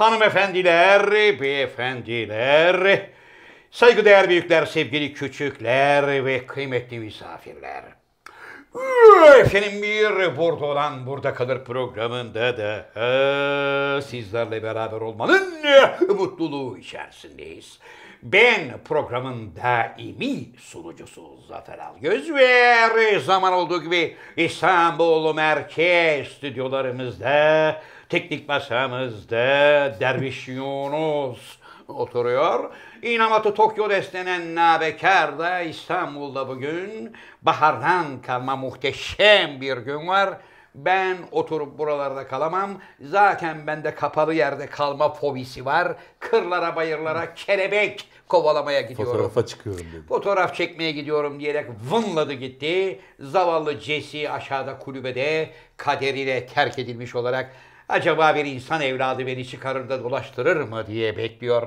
hanımefendiler, beyefendiler, saygıdeğer büyükler, sevgili küçükler ve kıymetli misafirler. Efendim bir burada olan burada kalır programında da e, sizlerle beraber olmanın e, mutluluğu içerisindeyiz. Ben programın daimi sunucusu Zafer Algöz ve zaman olduğu gibi İstanbul Merkez stüdyolarımızda Teknik masamızda Derviş Yunus oturuyor. İnamatı Tokyo destenen Nabekar da İstanbul'da bugün bahardan kalma muhteşem bir gün var. Ben oturup buralarda kalamam. Zaten bende kapalı yerde kalma fobisi var. Kırlara bayırlara kelebek kovalamaya gidiyorum. Fotoğrafa çıkıyorum dedi. Fotoğraf çekmeye gidiyorum diyerek vınladı gitti. Zavallı Jesse aşağıda kulübede kaderiyle terk edilmiş olarak Acaba bir insan evladı beni çıkarır da dolaştırır mı diye bekliyor.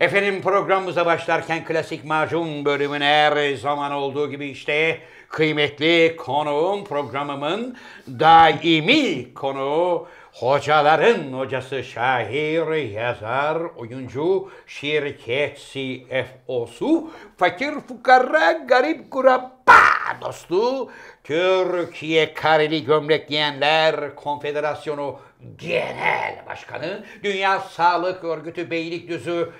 Efendim programımıza başlarken klasik macun bölümüne her zaman olduğu gibi işte kıymetli konuğum programımın daimi konuğu Hocaların hocası şair, yazar, oyuncu, şirket CFO'su, fakir fukara, garip kurabba dostu Türkiye kareli gömlek giyenler konfederasyonu Genel Başkanı, Dünya Sağlık Örgütü Beylikdüzü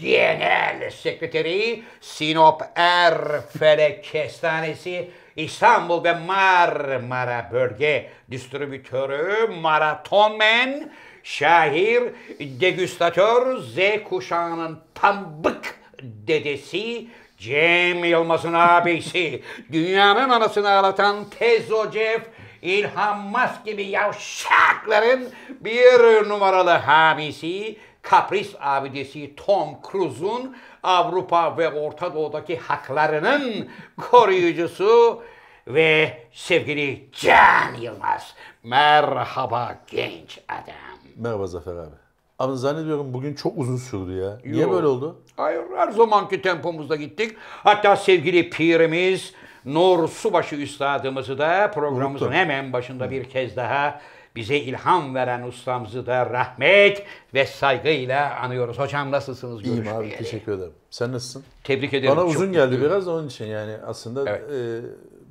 Genel Sekreteri, Sinop Erfelek Kestanesi, İstanbul ve Marmara Bölge Distribütörü Maratonmen, şair, degüstatör, Z kuşağının pambık dedesi, Cem Yılmaz'ın abisi, dünyanın anasını ağlatan Tezo Jeff, İlhan Mas gibi yavşakların bir numaralı hamisi, kapris abidesi Tom Cruise'un Avrupa ve Orta Doğu'daki haklarının koruyucusu ve sevgili Can Yılmaz. Merhaba genç adam. Merhaba Zafer abi. Ama zannediyorum bugün çok uzun sürdü ya. Yo. Niye böyle oldu? Hayır her zamanki tempomuzda gittik. Hatta sevgili pirimiz Nur Subaşı Üstadımızı da programımızın Unuttum. hemen başında bir kez daha bize ilham veren ustamızı da rahmet ve saygıyla anıyoruz. Hocam nasılsınız? İyiyim abi teşekkür ederim. Sen nasılsun? Tebrik ederim. Bana çok uzun geldi biraz onun için yani aslında evet. e,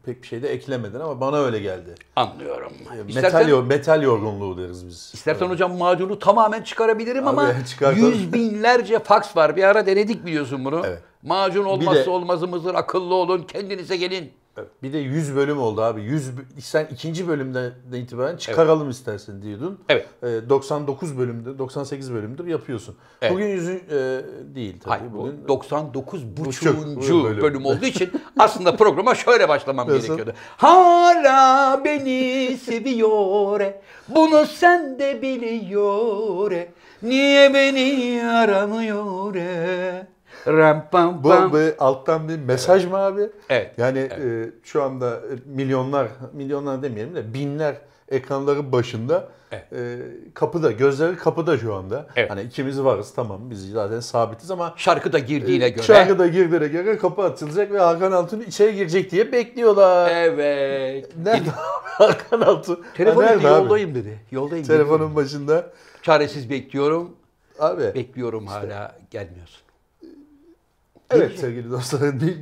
pek bir şey de eklemedin ama bana öyle geldi. Anlıyorum. E, İstersen, metal, yor, metal yorgunluğu deriz biz. İstersen evet. hocam macunu tamamen çıkarabilirim Abi, ama çıkartalım. yüz binlerce faks var. Bir ara denedik biliyorsun bunu. Evet. Macun olmazsa de, olmazımızdır, akıllı olun, kendinize gelin. Bir de 100 bölüm oldu abi. 100 sen ikinci bölümden itibaren çıkaralım evet. istersen diyordun. Evet. E, ee, 99 bölümdür, 98 bölümdür yapıyorsun. Evet. Bugün 100 e, değil tabii. Hayır, bugün 99 buçuğuncu bölüm. bölüm olduğu için aslında programa şöyle başlamam gerekiyordu. Hala beni seviyor. E, bunu sen de biliyor. E. Niye beni aramıyor? E? Ram, pam, pam. Bu bir, alttan bir mesaj evet. mı abi? Evet. Yani evet. E, şu anda e, milyonlar, milyonlar demeyelim de binler ekranları başında evet. e, kapıda, gözleri kapıda şu anda. Evet. Hani ikimiz varız tamam biz zaten sabitiz ama şarkıda girdiğine e, göre şarkıda girdiğine göre kapı açılacak ve Hakan Altun içeri girecek diye bekliyorlar. Evet. Nerede Hakan Altun? Telefonu ha, yoldayım dedi. Yoldayım. Telefonun dedi. başında. Çaresiz bekliyorum. Abi. Bekliyorum işte. hala gelmiyorsun. Evet sevgili dostlar bir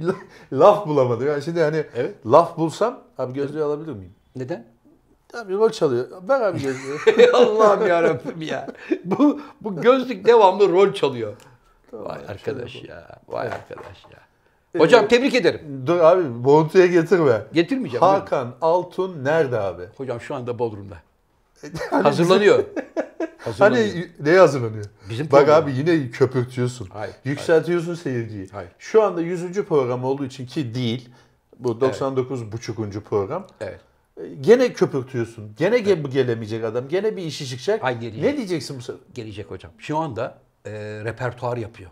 laf bulamadım. Yani şimdi hani evet. laf bulsam abi gözlüğü alabilir miyim? Neden? Abi rol çalıyor. Ver abi gözlüğü. Allah'ım ya Rabbim ya. Bu bu gözlük devamlı rol çalıyor. Tamam, Vay arkadaş ya. Vay evet. arkadaş ya. Hocam ee, tebrik ederim. Dur abi boğuntuya getirme. Getirmeyeceğim. Hakan Altun nerede abi? Hocam şu anda Bodrum'da. Hani Hazırlanıyor hani ne hazırlanıyor? Bizim Bak abi yine köpürtüyorsun. Hayır, Yükseltiyorsun hayır. seyirciyi. Hayır. Şu anda 100. program olduğu için ki değil. Bu 99 Evet. program. Evet. E, gene köpürtüyorsun. Gene evet. gelemeyecek adam. Gene bir işi çıkacak. Hayır, gelecek. Ne diyeceksin bu sefer? Gelecek hocam. Şu anda e, repertuar yapıyor.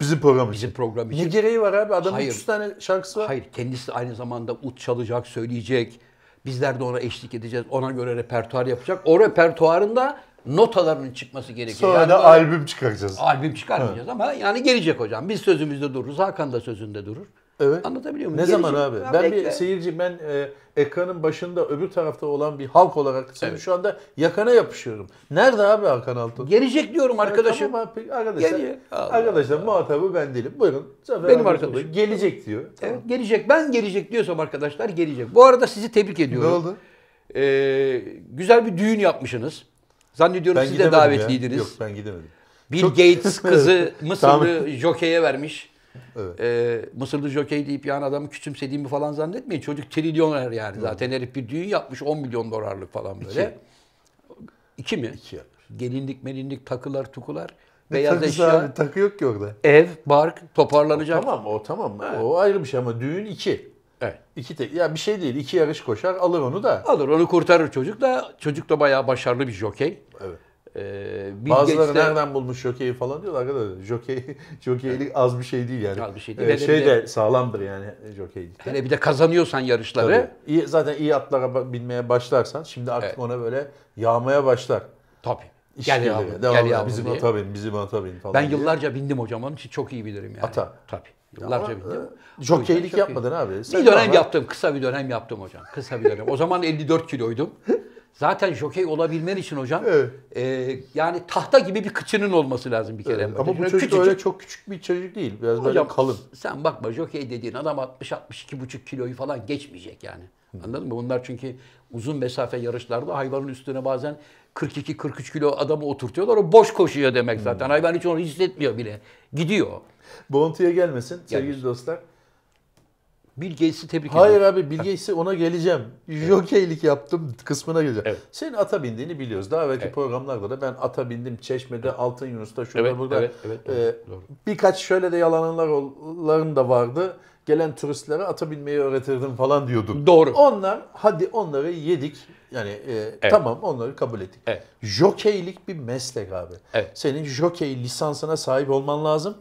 Bizim program Bizim için. program için. Ne gereği var abi? Adamın hayır, 300 tane şarkısı var. Hayır. Kendisi aynı zamanda ut çalacak, söyleyecek. Bizler de ona eşlik edeceğiz. Ona göre repertuar yapacak. O repertuarında notalarının çıkması gerekiyor. Sonra yani da albüm çıkaracağız. Albüm çıkarmayacağız evet. ama yani gelecek hocam. Biz sözümüzde dururuz. Hakan da sözünde durur. Evet. Anlatabiliyor muyum? Ne gelecek zaman abi? ben bekle. bir seyirci, ben e, ekranın başında öbür tarafta olan bir halk olarak seni evet. şu anda yakana yapışıyorum. Nerede abi Hakan Altun? Gelecek diyorum arkadaşım. Evet, tamam abi, arkadaşlar, Geliyor. Allah arkadaşlar Allah. muhatabı ben değilim. Buyurun. Zafer Benim arkadaşım. Oluyor. Gelecek diyor. Tamam. Evet, gelecek. Ben gelecek diyorsam arkadaşlar gelecek. Bu arada sizi tebrik ediyorum. Ne oldu? Ee, güzel bir düğün yapmışsınız. Zannediyorum ben siz de davetliydiniz. Ya. Yok ben gidemedim. Bill Çok... Gates kızı Mısırlı jokeye vermiş. Evet. Ee, Mısırlı jokey deyip yani adamı küçümsediğimi falan zannetmeyin. Çocuk trilyoner yani Hı. zaten. Herif bir düğün yapmış 10 milyon dolarlık falan böyle. İki, İki mi? İki Gelinlik melinlik takılar tukular. Ne beyaz eşya. Abi, takı yok ki orada. Ev, bark toparlanacak. O tamam o tamam. Ha. O ayrı bir şey ama düğün iki. Evet. İki tek, ya bir şey değil. İki yarış koşar, alır onu da. Alır, onu kurtarır çocuk da. Çocuk da bayağı başarılı bir jokey. Evet. Ee, Bill Bazıları Gates'te... nereden bulmuş jokeyi falan diyorlar arkadaşlar. Jokey, jokeylik az bir şey değil yani. Az bir şey ee, değil. Ee, şey de, de sağlamdır yani jokeylik. Hele bir de kazanıyorsan yarışları. Tabii. İyi, zaten iyi atlara binmeye başlarsan şimdi artık evet. ona böyle yağmaya başlar. Tabii. İş gel yavrum, gel yavrum Bizim diye. ata bin, bizim ata bin falan Ben yıllarca diye. bindim hocam onun için çok iyi bilirim yani. Ata. Tabii. Yıllarca Ama, bildim. Jokeylik e, yapmadın abi. Sen bir dönem ama... yaptım. Kısa bir dönem yaptım hocam. Kısa bir dönem. o zaman 54 kiloydum. Zaten jokey olabilmen için hocam evet. e, yani tahta gibi bir kıçının olması lazım bir kere. Evet. Ama bu çocuk öyle çok küçük bir çocuk değil. Biraz hocam, böyle kalın. Sen bakma jokey dediğin adam 60-62,5 kiloyu falan geçmeyecek yani. Hı. Anladın mı? Bunlar çünkü uzun mesafe yarışlarda hayvanın üstüne bazen 42-43 kilo adamı oturtuyorlar. O boş koşuyor demek zaten. Hı. Hayvan hiç onu hissetmiyor bile. Gidiyor. Bounty'ye gelmesin sevgili Gelmiş. dostlar. Bill Gates'i tebrik ederim. Hayır abi Bill Gates'i ona geleceğim. Jokeylik yaptım kısmına geleceğim. Evet. Senin ata bindiğini biliyoruz. Daha evvelki Evet. programlarda da ben ata bindim Çeşme'de, Altın Yunus'ta, şurada Evet, burada. evet, evet, doğru, ee, doğru. Birkaç şöyle de yalanların da vardı. Gelen turistlere ata binmeyi öğretirdim falan diyordum. Doğru. Onlar hadi onları yedik. Yani e, tamam onları kabul ettik. Evet. Jokeylik bir meslek abi. Evet. Senin jokey lisansına sahip olman lazım.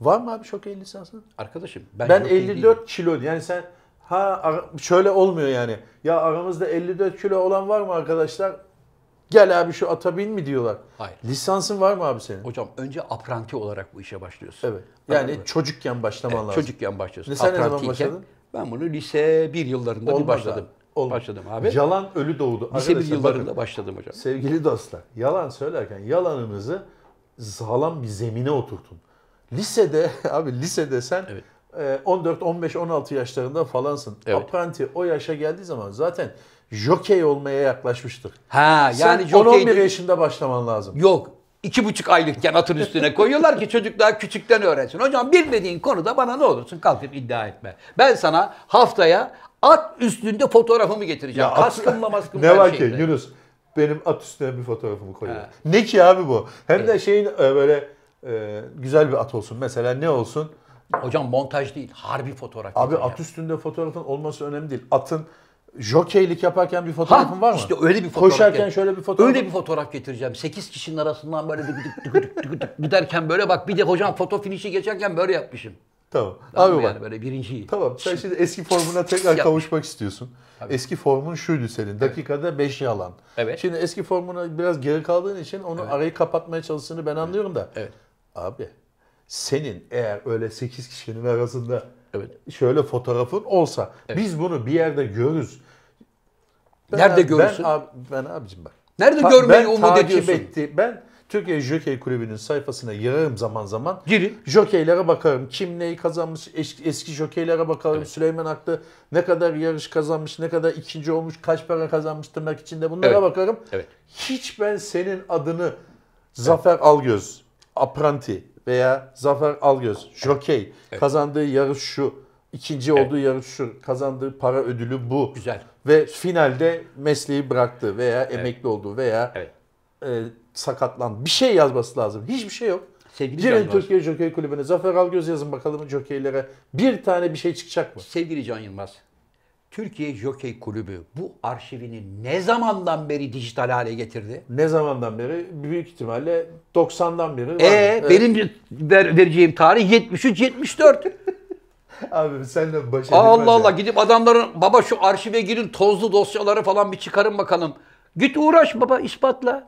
Var mı abi şok 50 lisansın? Arkadaşım ben, ben 54 kilo yani sen ha şöyle olmuyor yani. Ya aramızda 54 kilo olan var mı arkadaşlar? Gel abi şu ata bin mi diyorlar. Hayır. Lisansın var mı abi senin? Hocam önce apranti olarak bu işe başlıyorsun. Evet. Yani Anladın çocukken başlaman evet, lazım. Çocukken başlıyorsun. Ne, sen ne zaman başladın? Ben bunu lise bir yıllarında Olmaz bir başladım. Abi. Olmaz. Başladım abi. Yalan ölü doğdu. Lise Arkadaşlar, yıllarında bakın, başladım hocam. Sevgili dostlar yalan söylerken yalanınızı sağlam bir zemine oturtun. Lisede abi lisede sen evet. 14, 15, 16 yaşlarında falansın. Evet. Apprenti o yaşa geldiği zaman zaten jokey olmaya yaklaşmıştır. Ha yani Sen jokey 11 yaşında başlaman lazım. Yok. iki buçuk aylıkken atın üstüne koyuyorlar ki çocuk daha küçükten öğrensin. Hocam bilmediğin konuda bana ne olursun kalkıp iddia etme. Ben sana haftaya at üstünde fotoğrafımı getireceğim. Ya Kaskımla maskımla Ne var ki Yunus benim at üstüne bir fotoğrafımı koyuyor. Ha. Ne ki abi bu? Hem evet. de şeyin e, böyle e, güzel bir at olsun. Mesela ne olsun? Hocam montaj değil, harbi fotoğraf. Abi at üstünde fotoğrafın olması önemli değil. Atın jokeylik yaparken bir fotoğrafın ha, var mı? İşte öyle bir fotoğraf. Koşarken şöyle bir fotoğraf. Öyle bir fotoğraf getireceğim. 8 kişinin arasından böyle dık dık dık dık dık giderken böyle bak bir de hocam foto finişi geçerken böyle yapmışım. Tamam. tamam Abi yani Böyle birinciyi. Tamam. Sen şimdi eski formuna tekrar kavuşmak istiyorsun. Tabii. Eski formun şuydu senin. Dakikada 5'i evet. alan. Evet. Şimdi eski formuna biraz geri kaldığın için onu evet. arayı kapatmaya çalıştığını ben anlıyorum da. Evet. Abi senin eğer öyle 8 kişinin arasında evet. şöyle fotoğrafın olsa evet. biz bunu bir yerde görürüz. Ben Nerede görürsün? Ben, abi, ben abicim bak. Nerede Ta, görmeyi umut ediyorsun? Etti. Ben Türkiye Jockey Kulübü'nün sayfasına yararım zaman zaman. Girin. jockeylere bakarım. Kim neyi kazanmış, eski, eski jokeylere bakarım. Evet. Süleyman Aklı ne kadar yarış kazanmış, ne kadar ikinci olmuş, kaç para kazanmış tırnak içinde bunlara evet. bakarım. Evet. Hiç ben senin adını Zafer evet. Algöz, Apranti veya Zafer Algöz, jokey. Evet. Kazandığı yarış şu, ikinci evet. olduğu yarış şu, kazandığı para ödülü bu. Güzel. Ve finalde mesleği bıraktı veya evet. emekli oldu veya evet. e, sakatlandı. Bir şey yazması lazım. Hiçbir şey yok. Sevgili Girin Can Türkiye Jokey Kulübü'ne Zafer Algöz yazın bakalım jokeylere. Bir tane bir şey çıkacak mı? Sevgili Can Yılmaz, Türkiye Jockey Kulübü bu arşivini ne zamandan beri dijital hale getirdi? Ne zamandan beri? Büyük ihtimalle 90'dan beri. E, ee, benim ver, vereceğim tarih 73-74. Abi sen de baş Allah Allah ya. gidip adamların baba şu arşive girin tozlu dosyaları falan bir çıkarın bakalım. Git uğraş baba ispatla.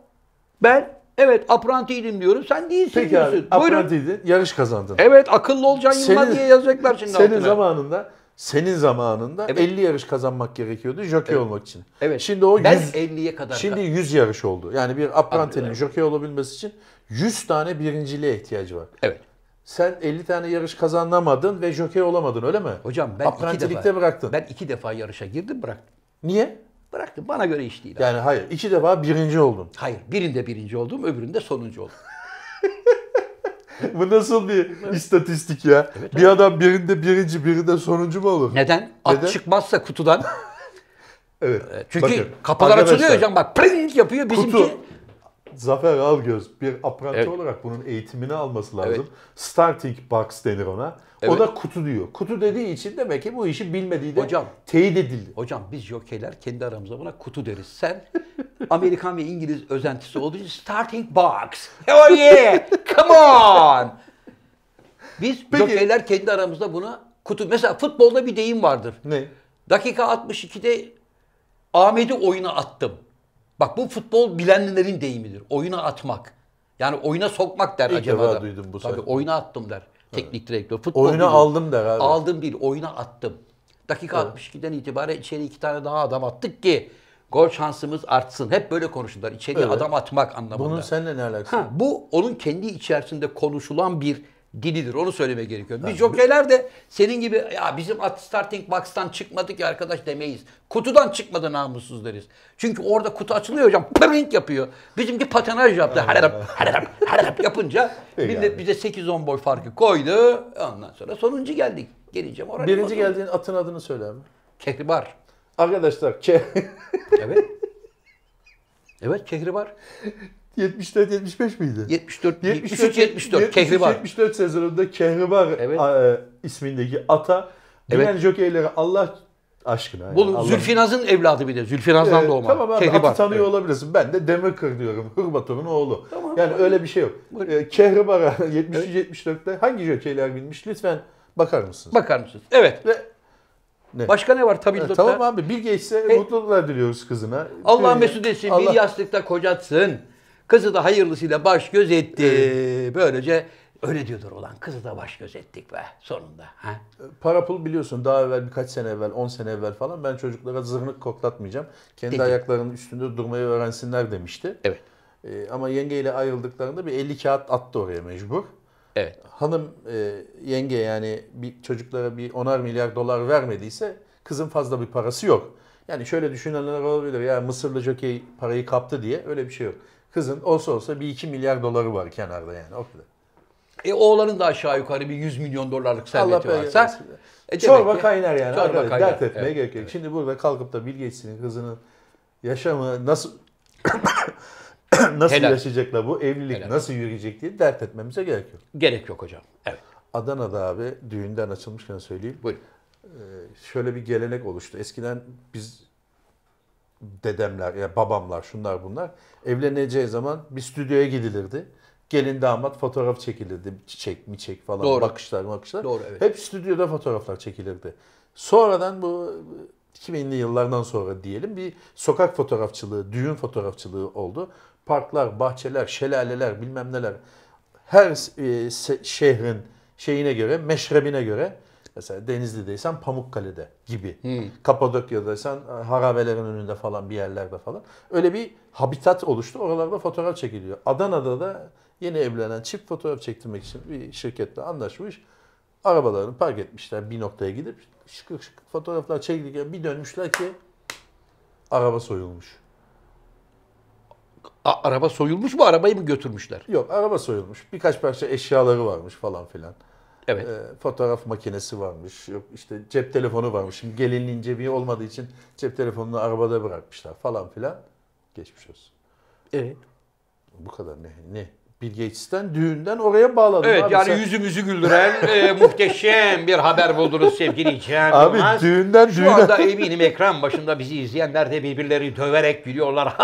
Ben evet aprantiydim diyorum. Sen değilsin Peki diyorsun. Peki abi aprantiydin yarış kazandın. Evet akıllı olacaksın Yılmaz diye yazacaklar şimdi Senin altına. zamanında senin zamanında evet. 50 yarış kazanmak gerekiyordu jockey evet. olmak için. Evet. Şimdi o ben 100, 50'ye kadar Şimdi 100 yarış oldu. Yani bir aprantenin jockey olabilmesi için 100 tane birinciliğe ihtiyacı var. Evet. Sen 50 tane yarış kazanamadın ve jockey olamadın öyle mi? Hocam ben Aprantilikte defa, bıraktın. Ben iki defa yarışa girdim bıraktım. Niye? Bıraktım. Bana göre iş değil. Yani abi. hayır. iki defa birinci oldun. Hayır. Birinde birinci oldum öbüründe sonuncu oldum. Bu nasıl bir istatistik ya? Evet, bir evet. adam birinde birinci, birinde sonuncu mu olur? Neden? At Neden? çıkmazsa kutudan. evet. Çünkü bakın, kapılar açılıyor hocam bak pring yapıyor bizimki. Kutu, Zafer Algöz bir apranti evet. olarak bunun eğitimini alması lazım. Evet. Starting box denir ona. Evet. O da kutu diyor. Kutu dediği için demek ki bu işi bilmediği de hocam, teyit edildi. Hocam biz jokeyler kendi aramızda buna kutu deriz. Sen Amerikan ve İngiliz özentisi olduğu için starting box. Oh yeah! Come on! Biz Peki. jokeyler kendi aramızda buna kutu... Mesela futbolda bir deyim vardır. Ne? Dakika 62'de Ahmet'i oyuna attım. Bak bu futbol bilenlerin deyimidir. Oyuna atmak. Yani oyuna sokmak der İlk acaba. Defa duydum bu Tabii sayfa. oyuna attım der. Teknik evet. direktör. Futbol oyuna bilir. aldım der abi. Aldım değil, oyuna attım. Dakika evet. 62'den itibaren içeri iki tane daha adam attık ki gol şansımız artsın. Hep böyle konuşurlar. İçeriye evet. adam atmak anlamında. Bunun seninle ne alakası? Ha, bu onun kendi içerisinde konuşulan bir dilidir. Onu söylemeye gerekiyor. Biz jokeyler de senin gibi ya bizim at starting box'tan çıkmadı ki arkadaş demeyiz. Kutudan çıkmadı namussuz deriz. Çünkü orada kutu açılıyor hocam. Pırink yapıyor. Bizimki patenaj yaptı. Hararap hararap hararap yapınca millet bize 8-10 boy farkı koydu. Ondan sonra sonuncu geldik. Geleceğim oraya. Birinci olsun. geldiğin atın adını söyle abi. Kehribar. Arkadaşlar ke... evet. Evet kehribar. 74-75 miydi? 74, 73-74 74, Kehribar. 74 sezonunda Kehribar evet. A, e, ismindeki ata evet. bilen jokeyleri Allah aşkına. Yani. Bu Allah Zülfinaz'ın evladı bir de. Zülfinaz'dan ee, doğma. Tamam abi atı tanıyor evet. olabilirsin. Ben de Demirkır diyorum. Hırbatov'un oğlu. Tamam, yani tamam. öyle bir şey yok. Ee, Kehribar'a 73-74'te hangi jokeyler binmiş? Lütfen bakar mısınız? Bakar mısınız? Evet. Ve ne? Başka ne var tabii ki. E, tamam abi bir geçse mutluluklar diliyoruz kızına. Allah mesut etsin, Allah... bir yastıkta kocatsın. Kızı da hayırlısıyla baş göz etti. Evet. Böylece öyle diyordur olan kızı da baş göz ettik be sonunda. Ha? Para pul biliyorsun daha evvel birkaç sene evvel 10 sene evvel falan ben çocuklara zırnık koklatmayacağım. Kendi Dedi. ayaklarının üstünde durmayı öğrensinler demişti. Evet. Ee, ama yengeyle ayrıldıklarında bir 50 kağıt attı oraya mecbur. Evet. Hanım e, yenge yani bir çocuklara bir 10'ar milyar dolar vermediyse kızın fazla bir parası yok. Yani şöyle düşünenler olabilir ya Mısırlı jokey parayı kaptı diye öyle bir şey yok. Kızın olsa olsa bir 2 milyar doları var kenarda yani o kadar. E oğlanın da aşağı yukarı bir 100 milyon dolarlık serveti Allah varsa. Eylesin. E çorba ki, kaynar yani. Çorba arkadaş, kaynar. Dert etmeye evet, gerek yok. Evet. Şimdi burada kalkıp da Bill kızının yaşamı nasıl nasıl Helal. yaşayacaklar bu evlilik Helal. nasıl yürüyecek diye dert etmemize gerek yok. Gerek yok hocam. Evet. Adana'da abi düğünden açılmışken söyleyeyim. Buyurun. Ee, şöyle bir gelenek oluştu. Eskiden biz dedemler, yani babamlar, şunlar bunlar evleneceği zaman bir stüdyoya gidilirdi. Gelin damat fotoğraf çekilirdi. Çiçek, çek falan Doğru. bakışlar bakışlar. Doğru, evet. Hep stüdyoda fotoğraflar çekilirdi. Sonradan bu 2000'li yıllardan sonra diyelim bir sokak fotoğrafçılığı, düğün fotoğrafçılığı oldu. Parklar, bahçeler, şelaleler bilmem neler. Her e, şehrin şeyine göre, meşrebine göre Mesela Denizli'deysen Pamukkale'de gibi. Hmm. Kapadokya'daysan e, harabelerin önünde falan bir yerlerde falan. Öyle bir habitat oluştu. Oralarda fotoğraf çekiliyor. Adana'da da yeni evlenen çift fotoğraf çektirmek için bir şirketle anlaşmış. Arabalarını park etmişler bir noktaya gidip şıkır şıkır fotoğraflar çekilirken bir dönmüşler ki araba soyulmuş. A- araba soyulmuş mu? Arabayı mı götürmüşler? Yok araba soyulmuş. Birkaç parça eşyaları varmış falan filan. Evet. E, fotoğraf makinesi varmış. Yok işte cep telefonu varmış. Şimdi gelinliğin cebi olmadığı için cep telefonunu arabada bırakmışlar falan filan. Geçmiş olsun. Evet. Bu kadar ne ne Bill Gates'ten düğünden oraya bağladım. Evet abi. yani sen... yüzümüzü güldüren e, muhteşem bir haber buldunuz sevgili Cihan Abi Yılmaz. düğünden Şu düğünden. Şu anda eminim ekran başında bizi izleyenler de birbirleri döverek gülüyorlar.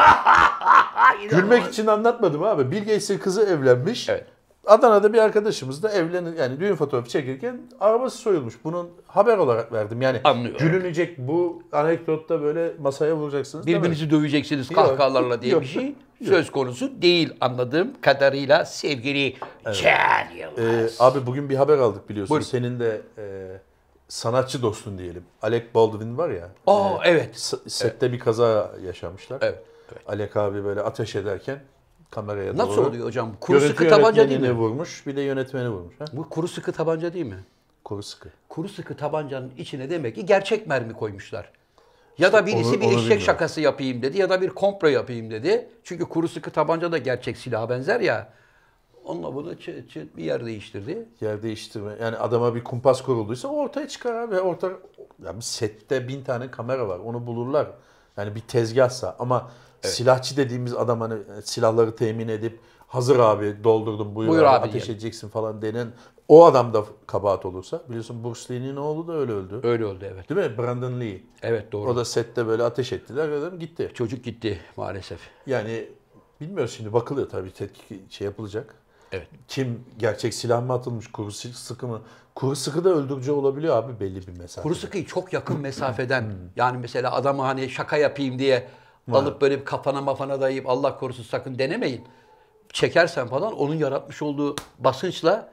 Gülmek için anlatmadım abi. Bill Gates'in kızı evlenmiş. Evet. Adana'da bir arkadaşımız da evlenir yani düğün fotoğrafı çekirken arabası soyulmuş. Bunun haber olarak verdim. Yani Anlıyorum. gülünecek bu anekdotta böyle masaya vuracaksınız. Birbirinizi döveceksiniz kahkahalarla diye yok, bir şey yok. söz konusu değil anladığım kadarıyla sevgili evet. Can ee, Yılmaz. Ee, abi bugün bir haber aldık biliyorsun. Buyurun. Senin de e, sanatçı dostun diyelim. Alec Baldwin var ya. Aa e, evet. Sette evet. bir kaza yaşamışlar. Evet. evet. Alec abi böyle ateş ederken kameraya Nasıl doğru. oluyor hocam? Kuru Görüntü sıkı tabanca değil mi? vurmuş, bir de yönetmeni vurmuş. Ha? Bu kuru sıkı tabanca değil mi? Kuru sıkı. Kuru sıkı tabancanın içine demek ki gerçek mermi koymuşlar. Ya da birisi onu, bir onu eşek bilmiyorum. şakası yapayım dedi ya da bir komplo yapayım dedi. Çünkü kuru sıkı tabanca da gerçek silaha benzer ya. Onunla bunu çı, çı, bir yer değiştirdi. Yer değiştirme. Yani adama bir kumpas kurulduysa ortaya çıkar abi. Orta, yani sette bin tane kamera var. Onu bulurlar. Yani bir tezgahsa ama Evet. Silahçı dediğimiz adam hani e, silahları temin edip hazır abi doldurdum buyur, buyur abi, abi ateş diyelim. edeceksin falan denen o adam da kabahat olursa biliyorsun Bruce Lee'nin oğlu da öyle öldü. Öyle öldü evet. Değil mi? Brandon Lee. Evet doğru. O da sette böyle ateş ettiler adam gitti. Çocuk gitti maalesef. Yani bilmiyoruz şimdi bakılıyor tabii tetkik şey yapılacak. Evet. Kim gerçek silah mı atılmış kuru sıkı mı? Kuru sıkı da öldürücü olabiliyor abi belli bir mesafe. Kuru sıkıyı çok yakın mesafeden hmm. yani mesela adamı hani şaka yapayım diye Var. Alıp böyle bir kafana mafana dayayıp Allah korusun sakın denemeyin. Çekersen falan onun yaratmış olduğu basınçla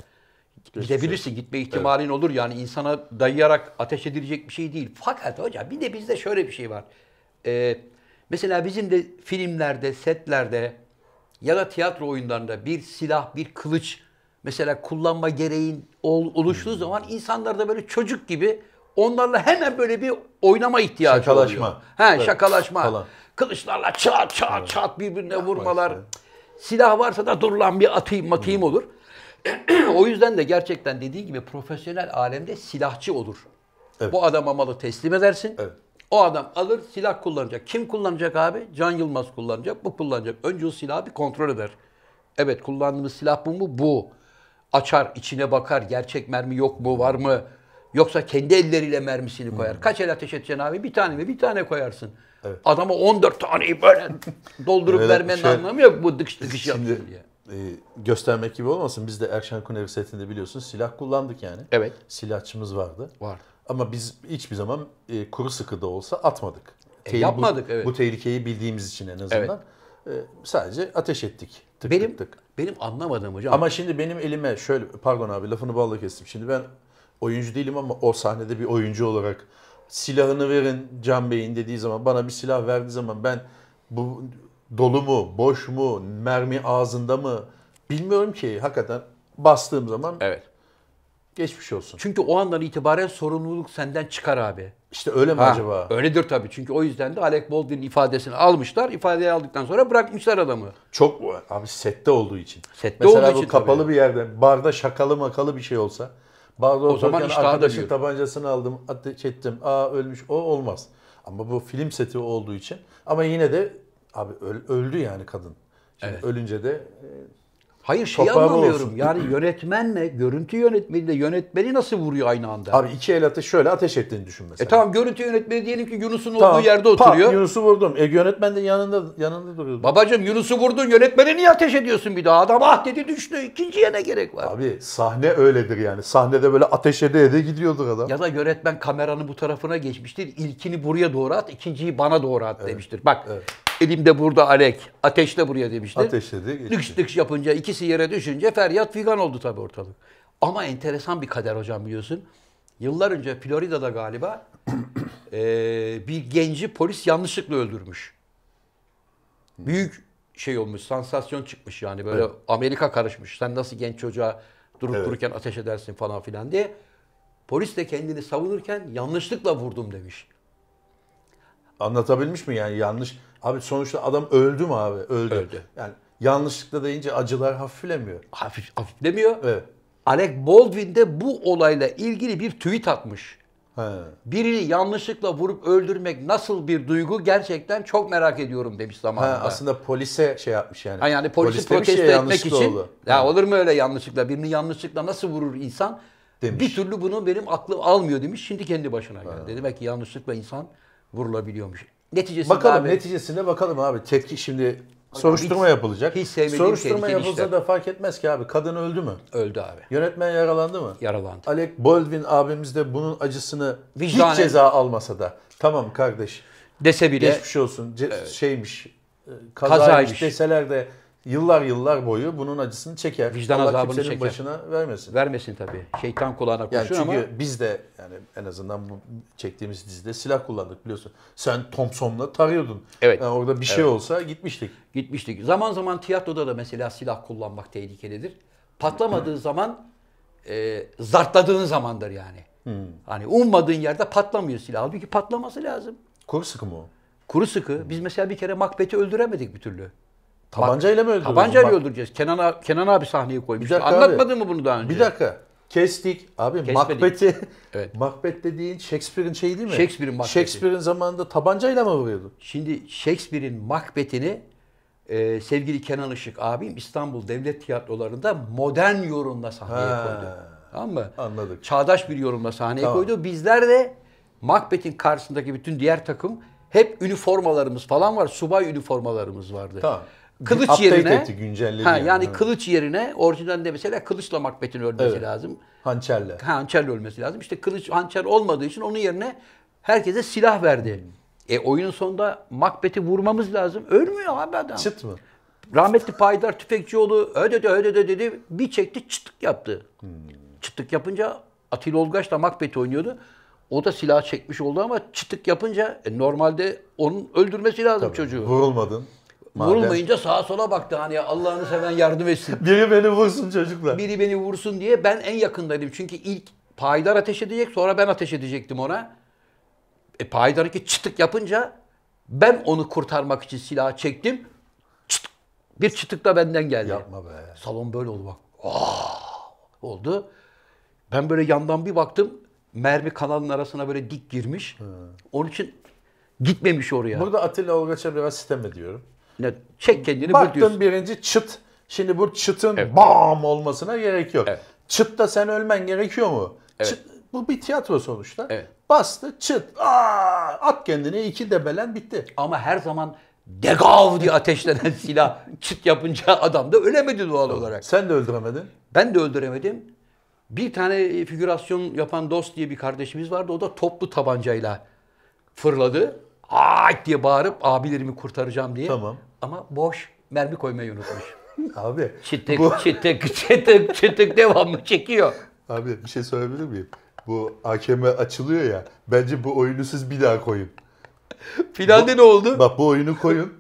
Geçmiş gidebilirsin. Şey. Gitme ihtimalin evet. olur. Yani insana dayayarak ateş edilecek bir şey değil. Fakat hocam bir de bizde şöyle bir şey var. Ee, mesela bizim de filmlerde, setlerde ya da tiyatro oyunlarında bir silah, bir kılıç mesela kullanma gereğin ol, oluştuğu hmm. zaman insanlarda böyle çocuk gibi onlarla hemen böyle bir oynama ihtiyacı şakalaşma. oluyor. He, evet. Şakalaşma. Falan. Kılıçlarla çat çat evet. çat birbirine vurmalar. Işte. Silah varsa da dur lan bir atayım matayım olur. o yüzden de gerçekten dediği gibi profesyonel alemde silahçı olur. Evet. Bu adama malı teslim edersin. Evet. O adam alır silah kullanacak. Kim kullanacak abi? Can Yılmaz kullanacak. Bu kullanacak. Önce o silahı bir kontrol eder. Evet kullandığımız silah bu mu? Bu. Açar, içine bakar. Gerçek mermi yok mu, var mı? Yoksa kendi elleriyle mermisini hmm. koyar. Hmm. Kaç el ateş edeceksin abi? Bir tane mi? Bir tane koyarsın. Evet. Adama 14 taneyi böyle doldurup Öyle vermenin şey, anlamı yok. Bu dıkış dıkış yapıyor diye. E, göstermek gibi olmasın. Biz de Erşen Kunevi setinde biliyorsun silah kullandık yani. Evet. Silahçımız vardı. Var. Ama biz hiçbir zaman e, kuru sıkı da olsa atmadık. E, yapmadık bu, evet. Bu tehlikeyi bildiğimiz için en azından. Evet. E, sadece ateş ettik. Tık benim, tık tık. Benim anlamadığım hocam. Ama şimdi benim elime şöyle pardon abi lafını balla kestim. Şimdi ben oyuncu değilim ama o sahnede bir oyuncu olarak silahını verin Can Bey'in dediği zaman bana bir silah verdiği zaman ben bu dolu mu, boş mu, mermi ağzında mı bilmiyorum ki hakikaten bastığım zaman evet. geçmiş olsun. Çünkü o andan itibaren sorumluluk senden çıkar abi. İşte öyle mi ha, acaba? Öyledir tabii. Çünkü o yüzden de Alec Baldwin ifadesini almışlar. İfadeyi aldıktan sonra bırakmışlar adamı. Çok abi sette olduğu için. Sette Mesela olduğu için kapalı tabii. bir yerde barda şakalı makalı bir şey olsa Bağda o zaman arkadaşın tabancasını aldım, ateş ettim. Aa ölmüş. O olmaz. Ama bu film seti olduğu için. Ama yine de abi öl, öldü yani kadın. Şimdi evet. ölünce de e, Hayır şey anlamıyorum. Olsun. Yani yönetmenle, görüntü yönetmeniyle yönetmeni nasıl vuruyor aynı anda? Abi iki el atış şöyle ateş ettiğini düşün mesela. E tamam görüntü yönetmeni diyelim ki Yunus'un tamam. olduğu yerde oturuyor. Pat, Yunus'u vurdum. E yönetmen de yanında yanında duruyor. Babacım Yunus'u vurdun yönetmeni niye ateş ediyorsun bir daha? Adam ah dedi düştü. İkinciye ne gerek var? Abi sahne öyledir yani. Sahnede böyle ateş ede ede gidiyordur adam. Ya da yönetmen kameranın bu tarafına geçmiştir. İlkini buraya doğru at, ikinciyi bana doğru at evet. demiştir. Bak evet. Elimde burada alek. Ateşle buraya demişler. Ateşledi. Geçti. Lüks lüks yapınca ikisi yere düşünce feryat figan oldu tabi ortalık. Ama enteresan bir kader hocam biliyorsun. Yıllar önce Florida'da galiba e, bir genci polis yanlışlıkla öldürmüş. Büyük şey olmuş, sansasyon çıkmış yani böyle evet. Amerika karışmış. Sen nasıl genç çocuğa durup evet. dururken ateş edersin falan filan diye. Polis de kendini savunurken yanlışlıkla vurdum demiş. Anlatabilmiş mi yani yanlış? Abi sonuçta adam öldü mü abi? Öldü. Öldü. Yani yanlışlıkla deyince acılar hafiflemiyor. Hafif, hafiflemiyor. Evet. Alec Baldwin de bu olayla ilgili bir tweet atmış. He. Birini yanlışlıkla vurup öldürmek nasıl bir duygu gerçekten çok merak ediyorum demiş zamanında. Ha, aslında polise şey yapmış yani. Ha, yani polisi Polis protesto şey etmek için. Oldu. Ya ha. olur mu öyle yanlışlıkla? Birini yanlışlıkla nasıl vurur insan? Demiş. Bir türlü bunu benim aklım almıyor demiş. Şimdi kendi başına geldi. Ha. Demek ki yanlışlıkla insan vurulabiliyormuş. Neticesinde bakalım abi, neticesine bakalım abi. Tepki şimdi soruşturma hiç, yapılacak. Hiç Soruşturma yapılsa işte. da fark etmez ki abi. Kadın öldü mü? Öldü abi. Yönetmen yaralandı mı? Yaralandı. Alec Baldwin abimiz de bunun acısını Vicdanen... hiç ceza almasa da tamam kardeş dese bile geçmiş olsun ce- evet. şeymiş e, kazaymış, kazaymış deseler de yıllar yıllar boyu bunun acısını çeker. Vicdan Allah azabını kimsenin çeker. başına vermesin. Vermesin tabii. Şeytan kulağına koşuyor yani çünkü ama. Çünkü biz de yani en azından bu çektiğimiz dizide silah kullandık biliyorsun. Sen Thompson'la tarıyordun. Evet. Yani orada bir şey evet. olsa gitmiştik. Gitmiştik. Zaman zaman tiyatroda da mesela silah kullanmak tehlikelidir. Patlamadığı hmm. zaman e, zartladığın zamandır yani. Hmm. Hani ummadığın yerde patlamıyor silah. Halbuki patlaması lazım. Kuru sıkı mı o? Kuru sıkı. Hmm. Biz mesela bir kere Macbeth'i öldüremedik bir türlü. Tabancayla mı öldürüyoruz? Tabancayla Bak, öldüreceğiz. Kenan, Kenan abi sahneyi koymuş. Anlatmadı mı bunu daha önce? Bir dakika. Kestik. Abi Kesmedik. Macbeth'i, evet. Macbeth dediğin Shakespeare'in şeyi değil mi? Shakespeare'in Macbeth'i. Shakespeare'in zamanında tabancayla mı vuruyordu? Şimdi Shakespeare'in Macbeth'ini e, sevgili Kenan Işık abim İstanbul Devlet Tiyatroları'nda modern yorumla sahneye ha. koydu. Tamam mı? Anladık. Çağdaş bir yorumla sahneye tamam. koydu. Bizler de Macbeth'in karşısındaki bütün diğer takım hep üniformalarımız falan var. Subay üniformalarımız vardı. Tamam kılıç Update yerine etti, güncelledi. Ha, yani, yani kılıç yerine orijinalde mesela kılıçla Macbeth'in ölmesi evet. lazım. Hançerle. Ha, hançerle ölmesi lazım. İşte kılıç hançer olmadığı için onun yerine herkese silah verdi. Hmm. E oyunun sonunda Macbeth'i vurmamız lazım. Ölmüyor abi adam. Çıt mı? Rahmetli Paydar Tüfekçioğlu ödedi ödedi dedi. Bir çekti çıtık yaptı. Hmm. Çıtık yapınca Atil Olgaç da Macbeth'i oynuyordu. O da silah çekmiş oldu ama çıtık yapınca e, normalde onun öldürmesi lazım Tabii, çocuğu. Vurulmadın. Madem. Vurulmayınca sağa sola baktı hani Allah'ını seven yardım etsin. Biri beni vursun çocuklar. Biri beni vursun diye ben en yakındaydım. Çünkü ilk Payidar ateş edecek sonra ben ateş edecektim ona. E ki çıtık yapınca ben onu kurtarmak için silah çektim. Çıtık. Bir çıtık da benden geldi. Yapma be. Salon böyle oldu bak. Oh! Oldu. Ben böyle yandan bir baktım. Mermi kanalın arasına böyle dik girmiş. Hı. Onun için gitmemiş oraya. Burada Atilla Olgaç'a biraz sistem ediyorum. Ne, çek kendini Baktın bul diyorsun. birinci çıt. Şimdi bu çıtın evet. bam olmasına gerek yok. Evet. Çıtta sen ölmen gerekiyor mu? Evet. Çıt, bu bir tiyatro sonuçta. Evet. Bastı çıt. Aa, at kendini iki debelen bitti. Ama her zaman degav diye ateşlenen silah çıt yapınca adam da ölemedi doğal olarak. Sen de öldüremedin. Ben de öldüremedim. Bir tane e, figürasyon yapan dost diye bir kardeşimiz vardı. O da toplu tabancayla fırladı ay diye bağırıp abilerimi kurtaracağım diye. Tamam. Ama boş mermi koymayı unutmuş. Abi. Çıtık bu... çıtık çıtık çıtık devamlı çekiyor. Abi bir şey söyleyebilir miyim? Bu AKM açılıyor ya. Bence bu oyunu siz bir daha koyun. Finalde bu, ne oldu? Bak bu oyunu koyun.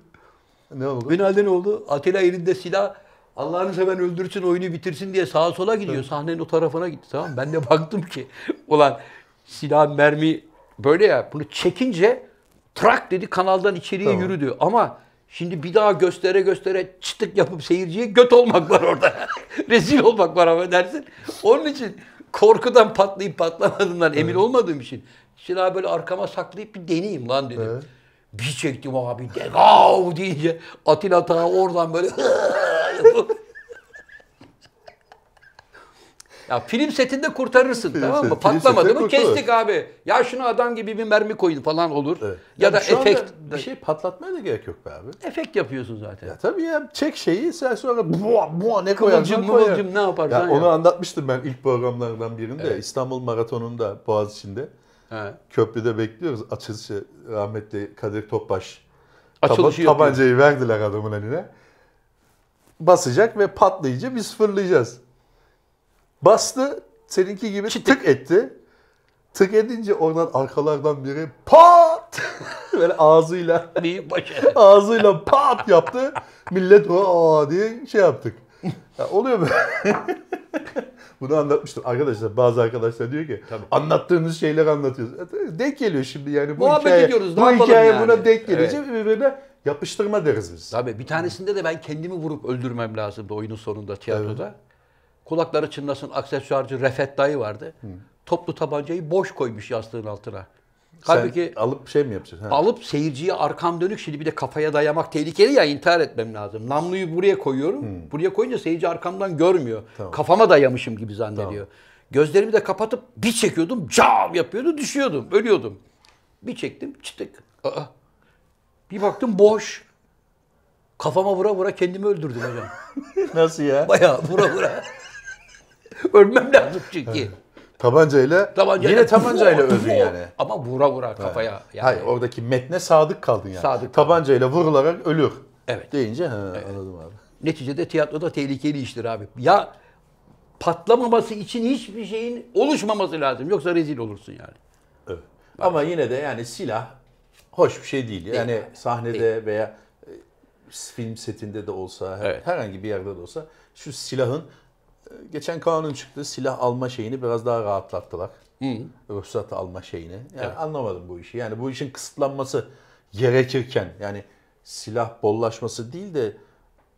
Ne oldu? Finalde ne oldu? Atilla elinde silah Allah'ını seven öldürsün oyunu bitirsin diye sağa sola gidiyor. Evet. Sahnenin o tarafına gitti tamam Ben de baktım ki ulan silah mermi böyle ya bunu çekince trak dedi kanaldan içeriye tamam. yürüdü. Ama şimdi bir daha göstere göstere çıtık yapıp seyirciye göt olmak var orada. Rezil olmak var ama dersin. Onun için korkudan patlayıp patlamadığından emin evet. olmadığım için silahı böyle arkama saklayıp bir deneyeyim lan dedim. Evet. Bir çektim abi. Degav deyince Atilla Taha oradan böyle Ya film setinde kurtarırsın film tamam mı? Set, Patlamadı mı kestik abi. Ya şunu adam gibi bir mermi koyun falan olur. Evet. Ya, ya da efekt. Bir şey patlatmaya da gerek yok be abi. Efekt yapıyorsun zaten. Ya tabii ya çek şeyi sen sonra buğa buğa ne koyarsan koy. Kıvılcım ne yaparsan ya, ya. Onu anlatmıştım ben ilk programlardan birinde. Evet. İstanbul Maratonu'nda Boğaziçi'nde. He. Köprüde bekliyoruz. Açılışı rahmetli Kadir Topbaş Açılışı tabancayı yapıyor. verdiler adamın eline. Basacak ve patlayıcı, biz sıfırlayacağız. Bastı seninki gibi Çitik. tık etti. Tık edince oradan arkalardan biri pat böyle ağzıyla ağzıyla pat yaptı. Millet o diye şey yaptık. Ya oluyor mu? Bunu anlatmıştım. Arkadaşlar bazı arkadaşlar diyor ki Tabii. anlattığınız şeyler anlatıyoruz. E, Denk geliyor şimdi yani bu Muhabbet hikaye. ediyoruz, bu hikaye yani? buna denk geliyor. Evet. yapıştırma deriz biz. Tabii bir tanesinde de ben kendimi vurup öldürmem lazımdı oyunun sonunda tiyatroda. Kulakları çınlasın aksesuarcı Refet dayı vardı. Hı. Toplu tabancayı boş koymuş yastığın altına. Sen Halbuki alıp şey mi yapacaksın? Ha. Alıp seyirciye arkam dönük şimdi bir de kafaya dayamak tehlikeli ya intihar etmem lazım. Namluyu buraya koyuyorum. Hmm. Buraya koyunca seyirci arkamdan görmüyor. Tamam. Kafama dayamışım gibi zannediyor. Tamam. Gözlerimi de kapatıp bir çekiyordum. Cam yapıyordu düşüyordum. Ölüyordum. Bir çektim çıtık. Aa. Bir baktım boş. Kafama vura vura kendimi öldürdüm hocam. Nasıl ya? Bayağı vura vura. Ölmem lazım çünkü. Evet. Tabancayla, tabancayla yine tabancayla vur, övün yani. Ama vura vura kafaya. Evet. Yani. Hayır oradaki metne sadık kaldın yani. Sadık. Tabancayla vurularak ölür. Evet. Deyince he, evet. anladım abi. Neticede tiyatroda tehlikeli iştir abi. Ya patlamaması için hiçbir şeyin oluşmaması lazım. Yoksa rezil olursun yani. Evet. Bak. Ama yine de yani silah hoş bir şey değil. Yani değil yani sahnede değil. veya e, film setinde de olsa evet. herhangi bir yerde de olsa şu silahın geçen kanun çıktı. Silah alma şeyini biraz daha rahatlattılar. Hı. Ruhsat alma şeyini. Yani evet. anlamadım bu işi. Yani bu işin kısıtlanması gerekirken yani silah bollaşması değil de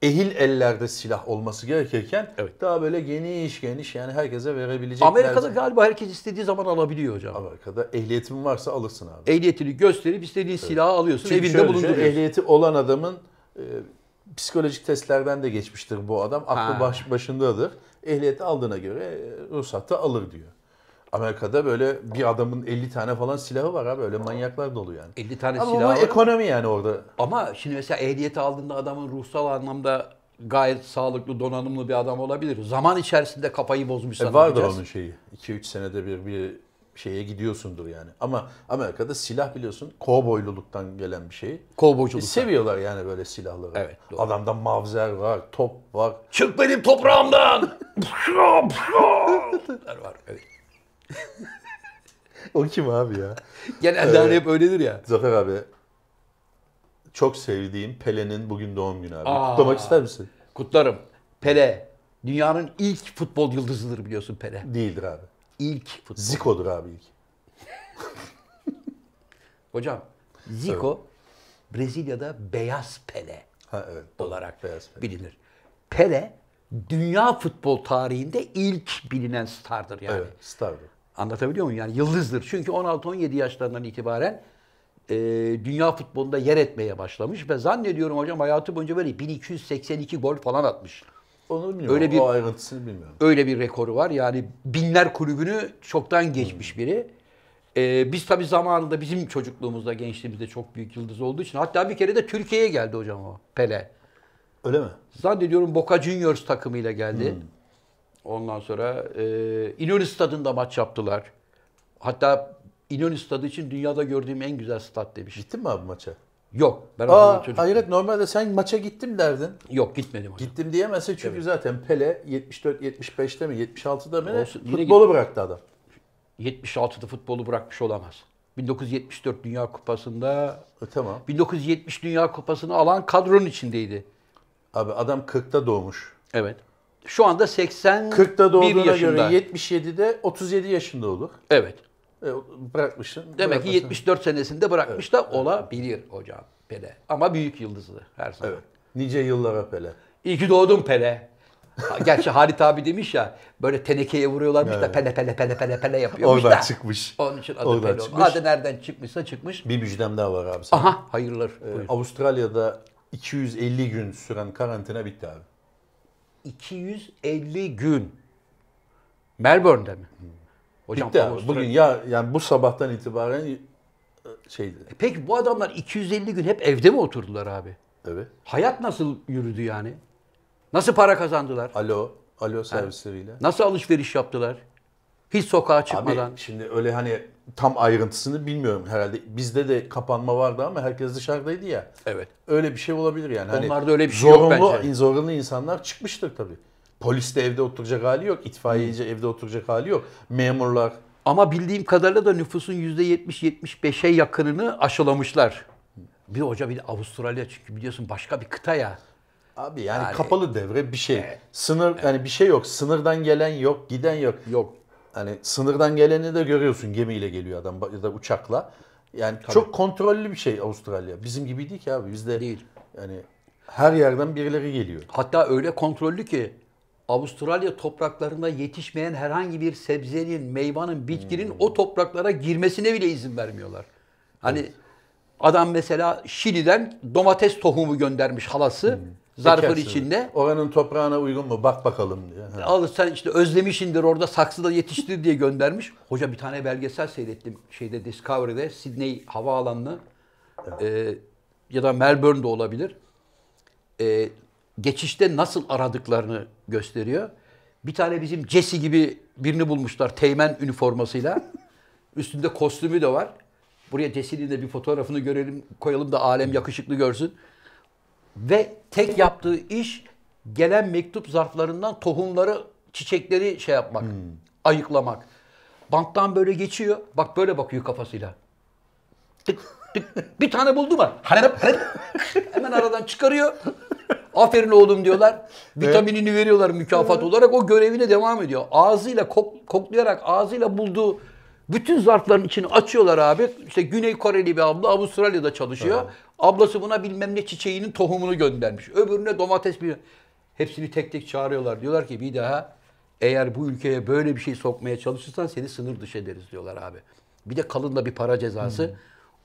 ehil ellerde silah olması gerekirken evet. daha böyle geniş geniş yani herkese verebilecek. Amerika'da galiba herkes istediği zaman alabiliyor hocam. Amerika'da ehliyetin varsa alırsın abi. Ehliyetini gösterip istediğin evet. silahı alıyorsun, Çünkü evinde bulunduruyorsun. Ehliyeti olan adamın e, psikolojik testlerden de geçmiştir bu adam. Aklı ha. baş, başındadır. Ehliyeti aldığına göre ruhsatı alır diyor. Amerika'da böyle bir adamın 50 tane falan silahı var abi. Öyle manyaklar dolu yani. 50 tane Ama silahı var. ekonomi yani orada. Ama şimdi mesela ehliyeti aldığında adamın ruhsal anlamda gayet sağlıklı, donanımlı bir adam olabilir. Zaman içerisinde kafayı bozmuş e, Vardı onun şeyi. 2-3 senede bir bir şeye gidiyorsundur yani. Ama Amerika'da silah biliyorsun kovboyluluktan gelen bir şey. Kovboyculuk. E, seviyorlar yani böyle silahları. Evet. Doğru. Adamda mavzer var, top var. Çık benim toprağımdan! var. Evet. o kim abi ya? Genelde hani ee, hep öyledir ya. Zafer abi çok sevdiğim Pele'nin bugün doğum günü abi. Aa, Kutlamak ister misin? Kutlarım. Pele. Dünyanın ilk futbol yıldızıdır biliyorsun Pele. Değildir abi ilk futbol. Zico'dur abi ilk. Hocam Zico evet. Brezilya'da beyaz Pele ha, evet. olarak beyaz Pele. bilinir. Pele dünya futbol tarihinde ilk bilinen stardır yani. Evet, stardır. Anlatabiliyor muyum? Yani yıldızdır. Çünkü 16-17 yaşlarından itibaren e, dünya futbolunda yer etmeye başlamış ve zannediyorum hocam hayatı boyunca böyle 1282 gol falan atmış. Onu bilmiyorum. Öyle bir, o ayrıntısını bilmiyorum. Öyle bir rekoru var. Yani binler kulübünü çoktan geçmiş hmm. biri. Ee, biz tabii zamanında bizim çocukluğumuzda, gençliğimizde çok büyük yıldız olduğu için hatta bir kere de Türkiye'ye geldi hocam o Pele. Öyle mi? Zannediyorum Boca Juniors takımıyla geldi. Hmm. Ondan sonra e, İnönü Stadı'nda maç yaptılar. Hatta İnönü Stadı için dünyada gördüğüm en güzel stat demiş. Gittin mi abi maça? Yok. Ben Aa, çocuk hayret normalde sen maça gittim derdin. Yok gitmedim hocam. Gittim diyemezsin çünkü evet. zaten Pele 74-75'te mi 76'da mı Olsun, ne futbolu git... bıraktı adam. 76'da futbolu bırakmış olamaz. 1974 Dünya Kupası'nda e, tamam. 1970 Dünya Kupası'nı alan kadronun içindeydi. Abi adam 40'ta doğmuş. Evet. Şu anda 80 40'ta doğduğuna yaşında. göre 77'de 37 yaşında olur. Evet. E, bırakmışsın. Demek ki 74 senesinde bırakmış evet. da olabilir hocam Pele. Ama büyük yıldızı her zaman. Evet. Nice yıllara Pele. İyi ki doğdun Pele. Gerçi Halit abi demiş ya böyle tenekeye vuruyorlarmış evet. da pele pele pele pele pele yapıyormuş Oradan da. çıkmış. Onun için adı Oradan pele çıkmış. Adı nereden çıkmışsa çıkmış. Bir müjdem daha var abi sana. Aha hayırlar. Ee, Avustralya'da 250 gün süren karantina bitti abi. 250 gün. Melbourne'de mi? Hmm. Hocam Bitti abi, bugün ya yani bu sabahtan itibaren şeydi. E peki bu adamlar 250 gün hep evde mi oturdular abi? Evet. Hayat nasıl yürüdü yani? Nasıl para kazandılar? Alo, alo servisleriyle. Yani, nasıl alışveriş yaptılar? Hiç sokağa çıkmadan. Abi şimdi öyle hani tam ayrıntısını bilmiyorum herhalde. Bizde de kapanma vardı ama herkes dışarıdaydı ya. Evet. Öyle bir şey olabilir yani. Hani Onlarda hani öyle bir şey zorunlu, yok bence. Zorunlu insanlar çıkmıştır tabii. Polis de evde oturacak hali yok. itfaiyeci evde oturacak hali yok. Memurlar. Ama bildiğim kadarıyla da nüfusun yüzde %70-75'e yakınını aşılamışlar. Bir hoca bir de Avustralya çünkü biliyorsun başka bir kıta ya. Abi yani, yani kapalı devre bir şey. Evet. Sınır evet. yani bir şey yok. Sınırdan gelen yok, giden yok. Yok. Hani sınırdan geleni de görüyorsun gemiyle geliyor adam ya da uçakla. Yani Tabii. çok kontrollü bir şey Avustralya. Bizim gibi değil ki abi. Bizde değil. Yani her yerden birileri geliyor. Hatta öyle kontrollü ki Avustralya topraklarında yetişmeyen herhangi bir sebzenin, meyvanın, bitkinin hmm. o topraklara girmesine bile izin vermiyorlar. Hani evet. adam mesela Şili'den domates tohumu göndermiş halası. Hmm zarfın Ekersin. içinde. Oranın toprağına uygun mu? Bak bakalım diye. Al sen işte özlemişindir orada saksıda yetiştir diye göndermiş. Hoca bir tane belgesel seyrettim şeyde Discovery'de Sydney havaalanını evet. e, ya da Melbourne'de olabilir. E, geçişte nasıl aradıklarını gösteriyor. Bir tane bizim Jesse gibi birini bulmuşlar teğmen üniformasıyla. Üstünde kostümü de var. Buraya Jesse'nin de bir fotoğrafını görelim, koyalım da alem yakışıklı görsün. Ve tek yaptığı iş gelen mektup zarflarından tohumları, çiçekleri şey yapmak, hmm. ayıklamak. Banttan böyle geçiyor. Bak böyle bakıyor kafasıyla. Tık tık bir tane buldu mu? Hemen aradan çıkarıyor. Aferin oğlum diyorlar. Vitaminini evet. veriyorlar mükafat olarak. O görevine devam ediyor. Ağzıyla kok, koklayarak ağzıyla bulduğu bütün zarfların içini açıyorlar abi. İşte Güney Koreli bir abla Avustralya'da çalışıyor. Evet. Ablası buna bilmem ne çiçeğinin tohumunu göndermiş. Öbürüne domates bir hepsini tek tek çağırıyorlar. Diyorlar ki bir daha eğer bu ülkeye böyle bir şey sokmaya çalışırsan seni sınır dışı ederiz diyorlar abi. Bir de kalınla bir para cezası. Hmm.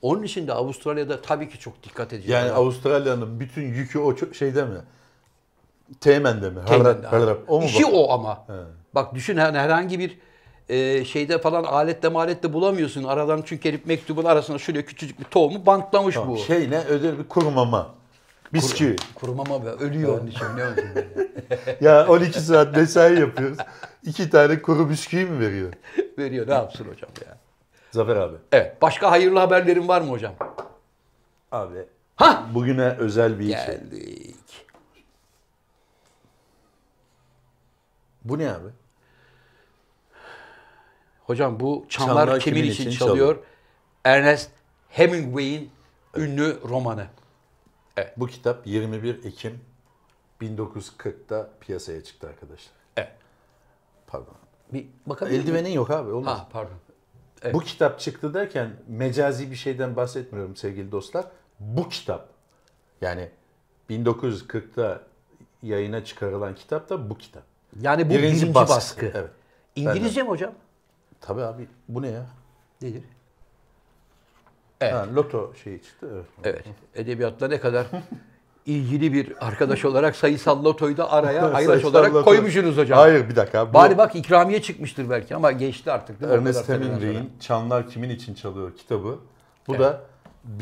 Onun için de Avustralya'da tabii ki çok dikkat ediyor. Yani Avustralya'nın bütün yükü o şeyde mi? Teğmen'de mi? Teğmen'de. Harap, O İşi o ama. He. Bak düşün herhangi bir e, şeyde falan aletle malette bulamıyorsun. Aradan çünkü herif mektubun arasına şöyle küçücük bir tohumu bantlamış tamam. bu. Şey ne? Özel bir kurumama. Bisküvi. Kur, kurumama be. Ölüyor evet. onun için. Ne olsun ya 12 saat mesai yapıyoruz. İki tane kuru bisküvi mi veriyor? veriyor. Ne yapsın hocam ya. Zafer abi. Evet. Başka hayırlı haberlerin var mı hocam? Abi. Ha? Bugüne özel bir şey. Geldik. şey. Bu ne abi? Hocam bu çanlar, çanlar kimin, kimin için, için çalıyor? Ernest Hemingway'in evet. ünlü romanı. Evet. Bu kitap 21 Ekim 1940'da piyasaya çıktı arkadaşlar. Evet. Pardon. Bir bakalım. Eldivenin yok abi. Olmaz. Ha pardon. Evet. Bu kitap çıktı derken mecazi bir şeyden bahsetmiyorum sevgili dostlar. Bu kitap yani 1940'ta yayına çıkarılan kitap da bu kitap. Yani bu birinci, birinci baskı. baskı. Evet. İngilizce mi hocam? Tabii abi. Bu ne ya? Nedir? Evet. Ha, loto şeyi çıktı. Evet. evet. Edebiyatta ne kadar ilgili bir arkadaş olarak sayısal lotoyu da araya ayraç olarak loto. koymuşsunuz hocam. Hayır bir dakika. Bu... Bari bak ikramiye çıkmıştır belki ama geçti artık değil mi? Ernest Hemingway'in Çanlar Kimin İçin Çalıyor kitabı. Bu evet. da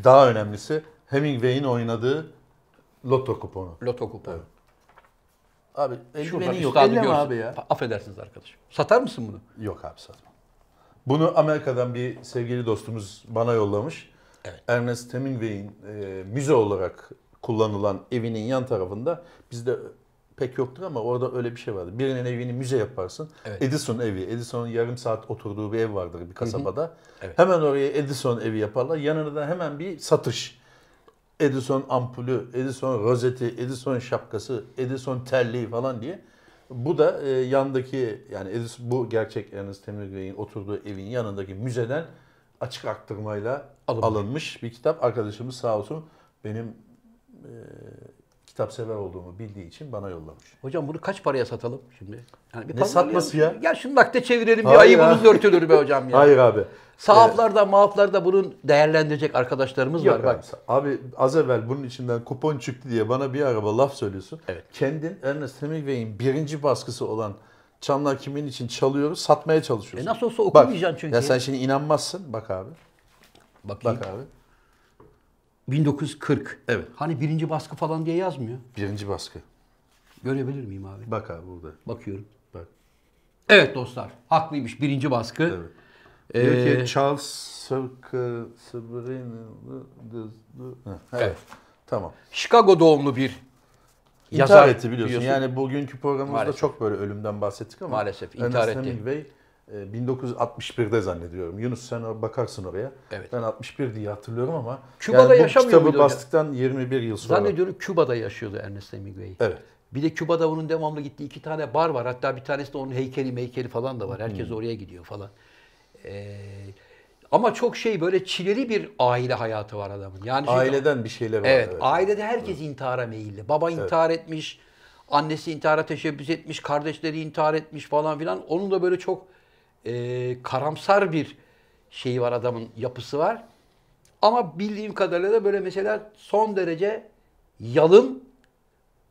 daha önemlisi Hemingway'in oynadığı loto kuponu. Loto kuponu. Evet. Abi eldiveni yok. Elleme abi ya. Affedersiniz arkadaşım. Satar mısın bunu? Yok abi satmam. Bunu Amerika'dan bir sevgili dostumuz bana yollamış. Evet. Ernest Hemingway'in e, müze olarak kullanılan evinin yan tarafında bizde pek yoktur ama orada öyle bir şey vardı. Birinin evini müze yaparsın. Evet. Edison evi. Edison'un yarım saat oturduğu bir ev vardır bir kasabada. Hı hı. Evet. Hemen oraya Edison evi yaparlar. Yanına da hemen bir satış. Edison ampulü, Edison rozeti, Edison şapkası, Edison terliği falan diye. Bu da e, yandaki yani Edison, bu gerçek Ernest Hemingway'in oturduğu evin yanındaki müzeden açık aktırmayla alınmış, alınmış bir kitap. Arkadaşımız sağ olsun benim e, kitap sever olduğumu bildiği için bana yollamış. Hocam bunu kaç paraya satalım şimdi? Yani bir ne satması ya? Gel şunu nakde çevirelim Hayır ya ayıbımız örtülür be hocam ya. Hayır abi. Sahaflarda evet. mahaflarda bunun değerlendirecek arkadaşlarımız Yok var. Abi. Bak. abi az evvel bunun içinden kupon çıktı diye bana bir araba laf söylüyorsun. Evet. Kendin Ernest Hemingway'in birinci baskısı olan Çanlar kimin için çalıyoruz satmaya çalışıyoruz. E nasıl olsa okumayacaksın çünkü. Ya sen şimdi inanmazsın bak abi. Bakayım. Bak abi. 1940. Evet. Hani birinci baskı falan diye yazmıyor. Birinci baskı. Görebilir miyim abi? Bak abi burada. Bakıyorum. Bak. Evet dostlar. Haklıymış birinci baskı. Evet. ee, Charles Sabrinalı evet. Tamam. Chicago doğumlu bir yazar. İntihar etti biliyorsun. biliyorsun. Yani bugünkü programımızda Maalesef. çok böyle ölümden bahsettik ama. Maalesef intihar Ernest etti. Hemingway 1961'de ee, zannediyorum. Yunus sen bakarsın oraya. Evet. Ben 61 diye hatırlıyorum ama Küba'da yani bu yaşamıyor kitabı muydu bastıktan hocam? 21 yıl sonra. Zannediyorum Küba'da yaşıyordu Ernest Hemingway. Evet. Bir de Küba'da onun devamlı gittiği iki tane bar var. Hatta bir tanesi de onun heykeli meykeli falan da var. Herkes hmm. oraya gidiyor falan. Ee, ama çok şey böyle çileli bir aile hayatı var adamın. Yani Aileden şey, bir şeyler var. Evet, evet. Ailede herkes evet. intihara meyilli. Baba evet. intihar etmiş. Annesi intihara teşebbüs etmiş. Kardeşleri intihar etmiş falan filan. Onun da böyle çok e, karamsar bir şeyi var adamın yapısı var. Ama bildiğim kadarıyla da böyle mesela son derece yalın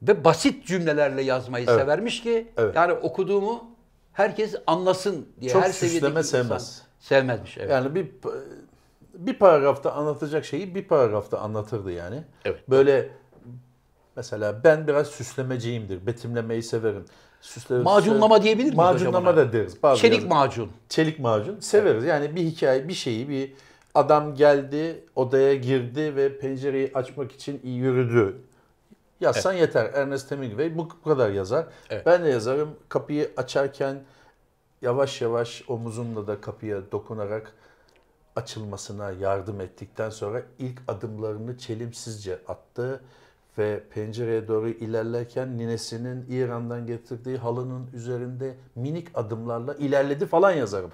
ve basit cümlelerle yazmayı evet. severmiş ki evet. yani okuduğumu herkes anlasın diye Çok her seviyedeki sevmez. sevmezmiş. Evet. Yani bir bir paragrafta anlatacak şeyi bir paragrafta anlatırdı yani. Evet. Böyle mesela ben biraz süslemeciyimdir, betimlemeyi severim süsleriz. Macunlama diyebilir miyiz Macunlama hocam da deriz. Bazı Çelik yerlerde. macun. Çelik macun severiz. Yani bir hikaye, bir şeyi, bir adam geldi, odaya girdi ve pencereyi açmak için yürüdü. Yazsan yeter. Ernest Hemingway bu bu kadar yazar. Evet. Ben de yazarım. Kapıyı açarken yavaş yavaş omuzumla da kapıya dokunarak açılmasına yardım ettikten sonra ilk adımlarını çelimsizce attı ve pencereye doğru ilerlerken ninesinin İran'dan getirdiği halının üzerinde minik adımlarla ilerledi falan yazarım.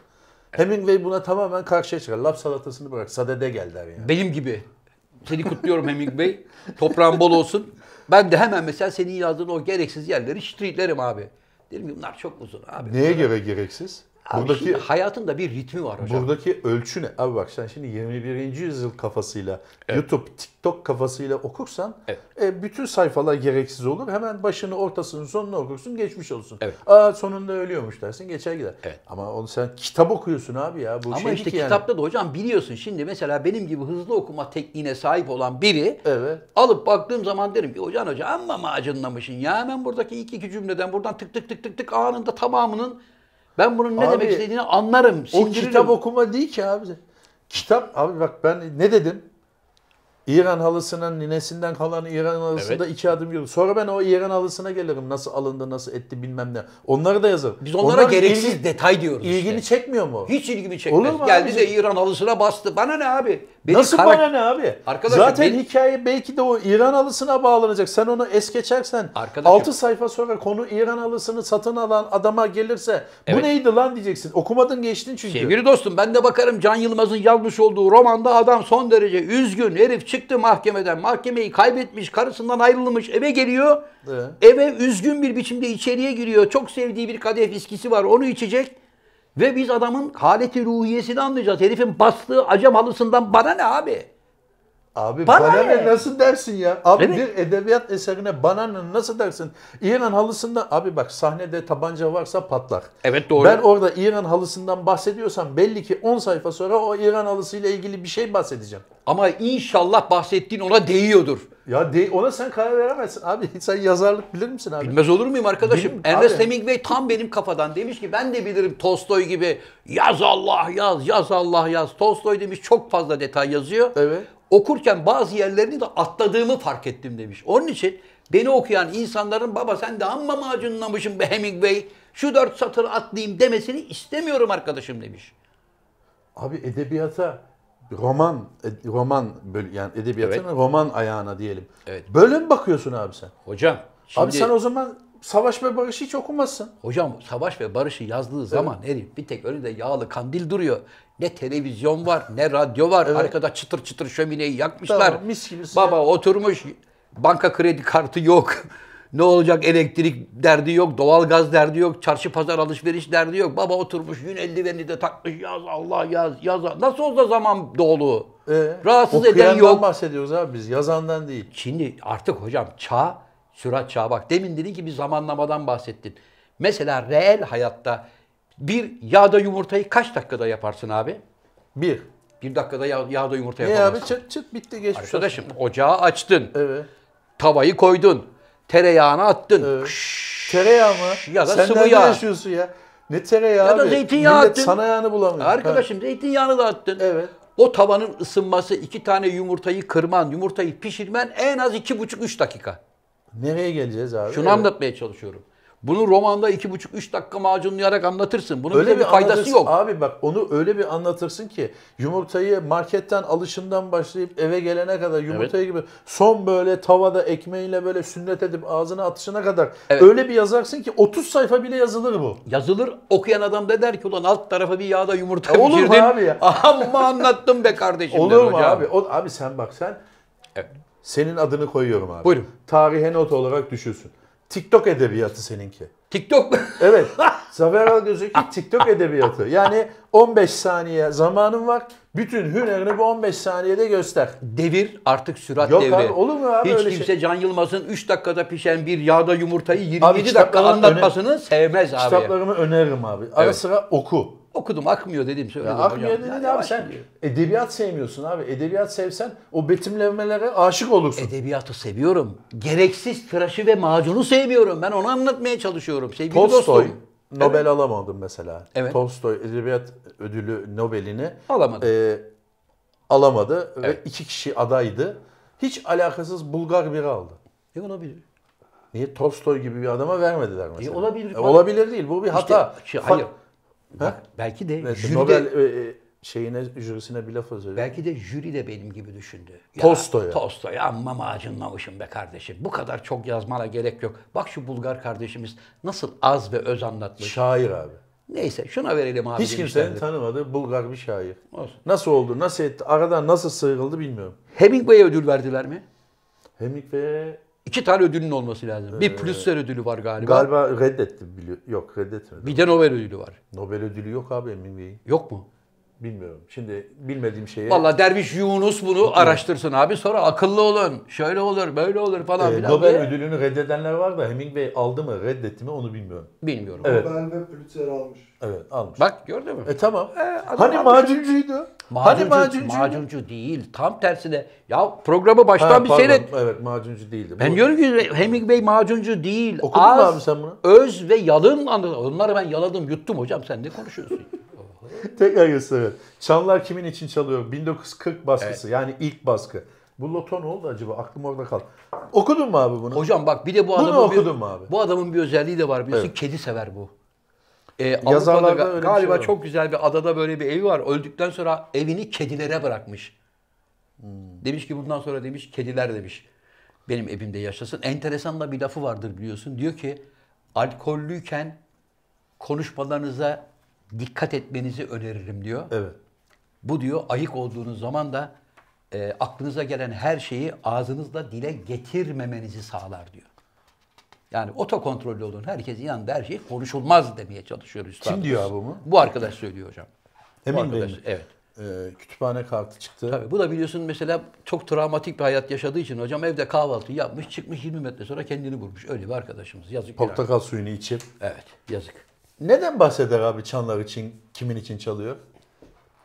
Hemingway buna tamamen karşıya çıkar. Lap salatasını bırak. Sadede gel der yani. Benim gibi. Seni kutluyorum Hemingway. Toprağın bol olsun. Ben de hemen mesela senin yazdığın o gereksiz yerleri streetlerim abi. Derim ki bunlar çok uzun abi. Neye göre gereksiz? buradaki şimdi hayatın da bir ritmi var hocam. Buradaki ölçü ne? Abi bak sen şimdi 21. yüzyıl kafasıyla evet. YouTube, TikTok kafasıyla okursan evet. e, bütün sayfalar gereksiz olur. Hemen başını, ortasını, sonunu okursun, geçmiş olsun. Evet. Aa sonunda ölüyormuş dersin, geçer gider. Evet. Ama onu sen kitap okuyorsun abi ya. Bu Ama şey işte yani. kitapta da hocam biliyorsun şimdi mesela benim gibi hızlı okuma tekniğine sahip olan biri evet. alıp baktığım zaman derim ki hocam hocam amma mı acınlamışsın ya hemen buradaki iki iki cümleden buradan tık tık tık tık tık anında tamamının ben bunun ne abi, demek istediğini anlarım. O kitap okuma değil ki abi. Kitap abi bak ben ne dedim? İran halısının ninesinden kalan İran halısında evet. iki adım yürü. Sonra ben o İran halısına gelirim. Nasıl alındı, nasıl etti bilmem ne. Onları da yazarım. Biz onlara Onlar gereksiz ilgi, detay diyoruz İlgini işte. çekmiyor mu? Hiç ilgimi çekmez. Olur mu Geldi abi? de İran halısına bastı. Bana ne abi? Benim nasıl karak... bana ne abi? Arkadaşım, Zaten benim... hikaye belki de o İran halısına bağlanacak. Sen onu es geçersen Arkadaşım. 6 sayfa sonra konu İran halısını satın alan adama gelirse evet. bu neydi lan diyeceksin. Okumadın geçtin çünkü. Sevgili dostum ben de bakarım Can Yılmaz'ın yazmış olduğu romanda adam son derece üzgün herif çıktı mahkemeden. Mahkemeyi kaybetmiş, karısından ayrılmış, eve geliyor. Evet. Eve üzgün bir biçimde içeriye giriyor. Çok sevdiği bir kadeh viskisi var. Onu içecek. Ve biz adamın haleti ruhiyesini anlayacağız. Herifin bastığı acem halısından bana ne abi? Abi bana, bana ne? nasıl dersin ya? Abi bir edebiyat eserine bana ne nasıl dersin? İran halısında abi bak sahnede tabanca varsa patlar. Evet doğru. Ben orada İran halısından bahsediyorsam belli ki 10 sayfa sonra o İran halısıyla ilgili bir şey bahsedeceğim. Ama inşallah bahsettiğin ona değiyordur. Ya de ona sen karar veremezsin abi. Sen yazarlık bilir misin abi? Bilmez olur muyum arkadaşım? Bilmiyorum, Ernest abi. Hemingway tam benim kafadan demiş ki ben de bilirim Tolstoy gibi yaz Allah yaz, yaz Allah yaz. Tolstoy demiş çok fazla detay yazıyor. Evet okurken bazı yerlerini de atladığımı fark ettim demiş. Onun için beni okuyan insanların baba sen de amma macunlamışsın be Hemingway şu dört satır atlayayım demesini istemiyorum arkadaşım demiş. Abi edebiyata roman roman böl yani edebiyatın evet. roman ayağına diyelim. Evet. Bölüm bakıyorsun abi sen. Hocam. Şimdi... Abi sen o zaman Savaş ve Barış'ı hiç okumazsın. Hocam Savaş ve Barış'ı yazdığı zaman evet. herif bir tek önünde yağlı kandil duruyor. Ne televizyon var, ne radyo var. Evet. Arkada çıtır çıtır şömineyi yakmışlar. Tamam, mis gibi. Baba oturmuş, banka kredi kartı yok. ne olacak elektrik derdi yok, doğalgaz derdi yok, çarşı pazar alışveriş derdi yok. Baba oturmuş yün eldiveni de takmış yaz Allah yaz yaz. Nasıl olsa zaman dolu. Ee, Rahatsız eden yok. bahsediyoruz abi biz yazandan değil. Şimdi artık hocam çağ, sürat çağı. Bak demin dedin ki bir zamanlamadan bahsettin. Mesela reel hayatta bir yağda yumurtayı kaç dakikada yaparsın abi? Bir. Bir dakikada yağ, yağda yumurta Ne yapamazsın. abi çıt çıt bitti geçmiş Arkadaşım olsun. ocağı açtın. Evet. Tavayı koydun. Tereyağını attın. Evet. Tereyağı mı? Ya da Sen sıvı nerede yağ. yaşıyorsun ya? Ne tereyağı Ya da zeytinyağı Millet attın. sana yağını bulamıyor. Arkadaşım zeytinyağını da attın. Evet. O tavanın ısınması, iki tane yumurtayı kırman, yumurtayı pişirmen en az iki buçuk üç dakika. Nereye geleceğiz abi? Şunu Evet. anlatmaya çalışıyorum. Bunu romanda iki buçuk üç dakika macunlayarak anlatırsın. Bunun öyle bir faydası yok. Abi bak onu öyle bir anlatırsın ki yumurtayı marketten alışından başlayıp eve gelene kadar yumurtayı evet. gibi son böyle tavada ekmeğiyle böyle sünnet edip ağzına atışına kadar evet. öyle bir yazarsın ki 30 sayfa bile yazılır bu. Yazılır. Okuyan adam da der ki ulan alt tarafa bir yağda yumurta Olur e, pişirdin. Olur mu abi ya? Amma anlattım be kardeşim. Olur mu abi? O, abi sen bak sen evet. senin adını koyuyorum abi. Buyurun. Tarihe not olarak düşürsün. TikTok edebiyatı seninki. TikTok mu? Evet. Zafer Algöz'ünki TikTok edebiyatı. Yani 15 saniye zamanın var. Bütün hünerini bu 15 saniyede göster. Devir artık sürat Yok devri. Yok abi olur mu abi Hiç öyle şey? kimse şey? Can Yılmaz'ın 3 dakikada pişen bir yağda yumurtayı 27 dakika anlatmasını öne... sevmez abi. Kitaplarımı öneririm abi. Ara evet. sıra oku. Okudum akmıyor dedim söyledim şey ya akmıyor Dedin yani abi sen edebiyat sevmiyorsun abi. Edebiyat sevsen o betimlemelere aşık olursun. Edebiyatı seviyorum. Gereksiz tıraşı ve macunu sevmiyorum. Ben onu anlatmaya çalışıyorum. Sevgili Tolstoy dostum. Nobel evet. alamadım mesela. Evet. Tolstoy Edebiyat Ödülü Nobel'ini alamadı. E, alamadı evet. ve iki kişi adaydı. Hiç alakasız Bulgar biri aldı. E olabilir. Niye Tolstoy gibi bir adama vermediler e, mesela? E, olabilir. E, olabilir değil. Bu bir hata. İşte, şey, hayır. Fa- Bak, belki de evet, jüride, Nobel e, e şeyine jürisine bir laf söyledi. Belki de jüri de benim gibi düşündü. Ya, Tolstoy'a. Tolstoy'a amma macunlamışım be kardeşim. Bu kadar çok yazmana gerek yok. Bak şu Bulgar kardeşimiz nasıl az ve öz anlatmış. Şair abi. Neyse şuna verelim abi. Hiç kimsenin tanımadığı Bulgar bir şair. Olsun. Nasıl oldu, nasıl etti, aradan nasıl sıyrıldı bilmiyorum. Hemingway'e ödül verdiler mi? Hemingway'e İki tane ödülün olması lazım. Bir ee, Pulitzer ödülü var galiba. Galiba reddetti. Biliyor. Yok reddetmedi. Bir de Nobel ödülü var. Nobel ödülü yok abi Emin Bey'in. Yok mu? Bilmiyorum. Şimdi bilmediğim şeyi. Valla Derviş Yunus bunu Hı. araştırsın abi. Sonra akıllı olun. Şöyle olur, böyle olur falan ee, filan Nobel diye. ödülünü reddedenler var da Hemingway aldı mı, reddetti mi onu bilmiyorum. Bilmiyorum. Evet. Nobel ve Pulitzer almış. Evet, almış. Bak gördün mü? E tamam. E, hani almış. Hani macuncuydu? Macuncu, hani macuncuydu? Macuncu değil. Tam tersine. Ya programı baştan ha, bir pardon, seyret. Evet, macuncu değildi. Ben Bu... diyorum ki Hemingway macuncu değil. Okudun Az, mu abi sen bunu? Öz ve yalın anladın. Onları ben yaladım, yuttum hocam. Sen ne konuşuyorsun? Tekrar gösteriyorum. Çanlar kimin için çalıyor? 1940 baskısı evet. yani ilk baskı. Bu loto ne oldu acaba? Aklım orada kal. Okudun mu abi bunu? Hocam bak bir de bu adamın bunu okudun bir, mu abi? bu adamın bir özelliği de var biliyorsun. Evet. Kedi sever bu. Ee, Yazarlarda öyle galiba şey çok güzel bir adada böyle bir evi var. Öldükten sonra evini kedilere bırakmış. Hmm. Demiş ki bundan sonra demiş kediler demiş. Benim evimde yaşasın. Enteresan da bir lafı vardır biliyorsun. Diyor ki alkollüyken konuşmalarınıza dikkat etmenizi öneririm diyor. Evet. Bu diyor ayık olduğunuz zaman da e, aklınıza gelen her şeyi ağzınızla dile getirmemenizi sağlar diyor. Yani otokontrollü olun. Herkesin yanında her şey konuşulmaz demeye çalışıyor üstadımız. Kim diyor abi bunu? Bu arkadaş söylüyor hocam. Emin bu Evet. Ee, kütüphane kartı çıktı. Tabii, bu da biliyorsun mesela çok travmatik bir hayat yaşadığı için hocam evde kahvaltı yapmış çıkmış 20 metre sonra kendini vurmuş. Öyle bir arkadaşımız. Yazık. Portakal suyunu içip. Evet yazık. Neden bahseder abi çanlar için, kimin için çalıyor?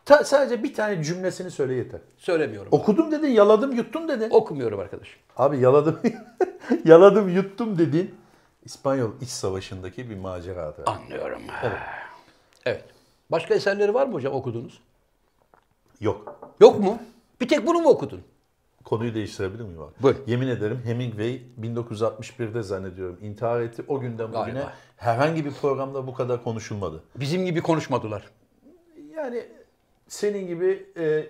Ta, sadece bir tane cümlesini söyle yeter. Söylemiyorum. Okudum dedin, yaladım, yuttum dedin. Okumuyorum arkadaş. Abi yaladım, yaladım, yuttum dedin. İspanyol iç Savaşı'ndaki bir maceradır. Anlıyorum. Evet. evet. Başka eserleri var mı hocam okudunuz? Yok. Yok mu? Bir tek bunu mu okudun? Konuyu değiştirebilir miyim abi? Buyur. Yemin ederim Hemingway 1961'de zannediyorum intihar etti. O günden bugüne Galiba. herhangi bir programda bu kadar konuşulmadı. Bizim gibi konuşmadılar. Yani senin gibi e,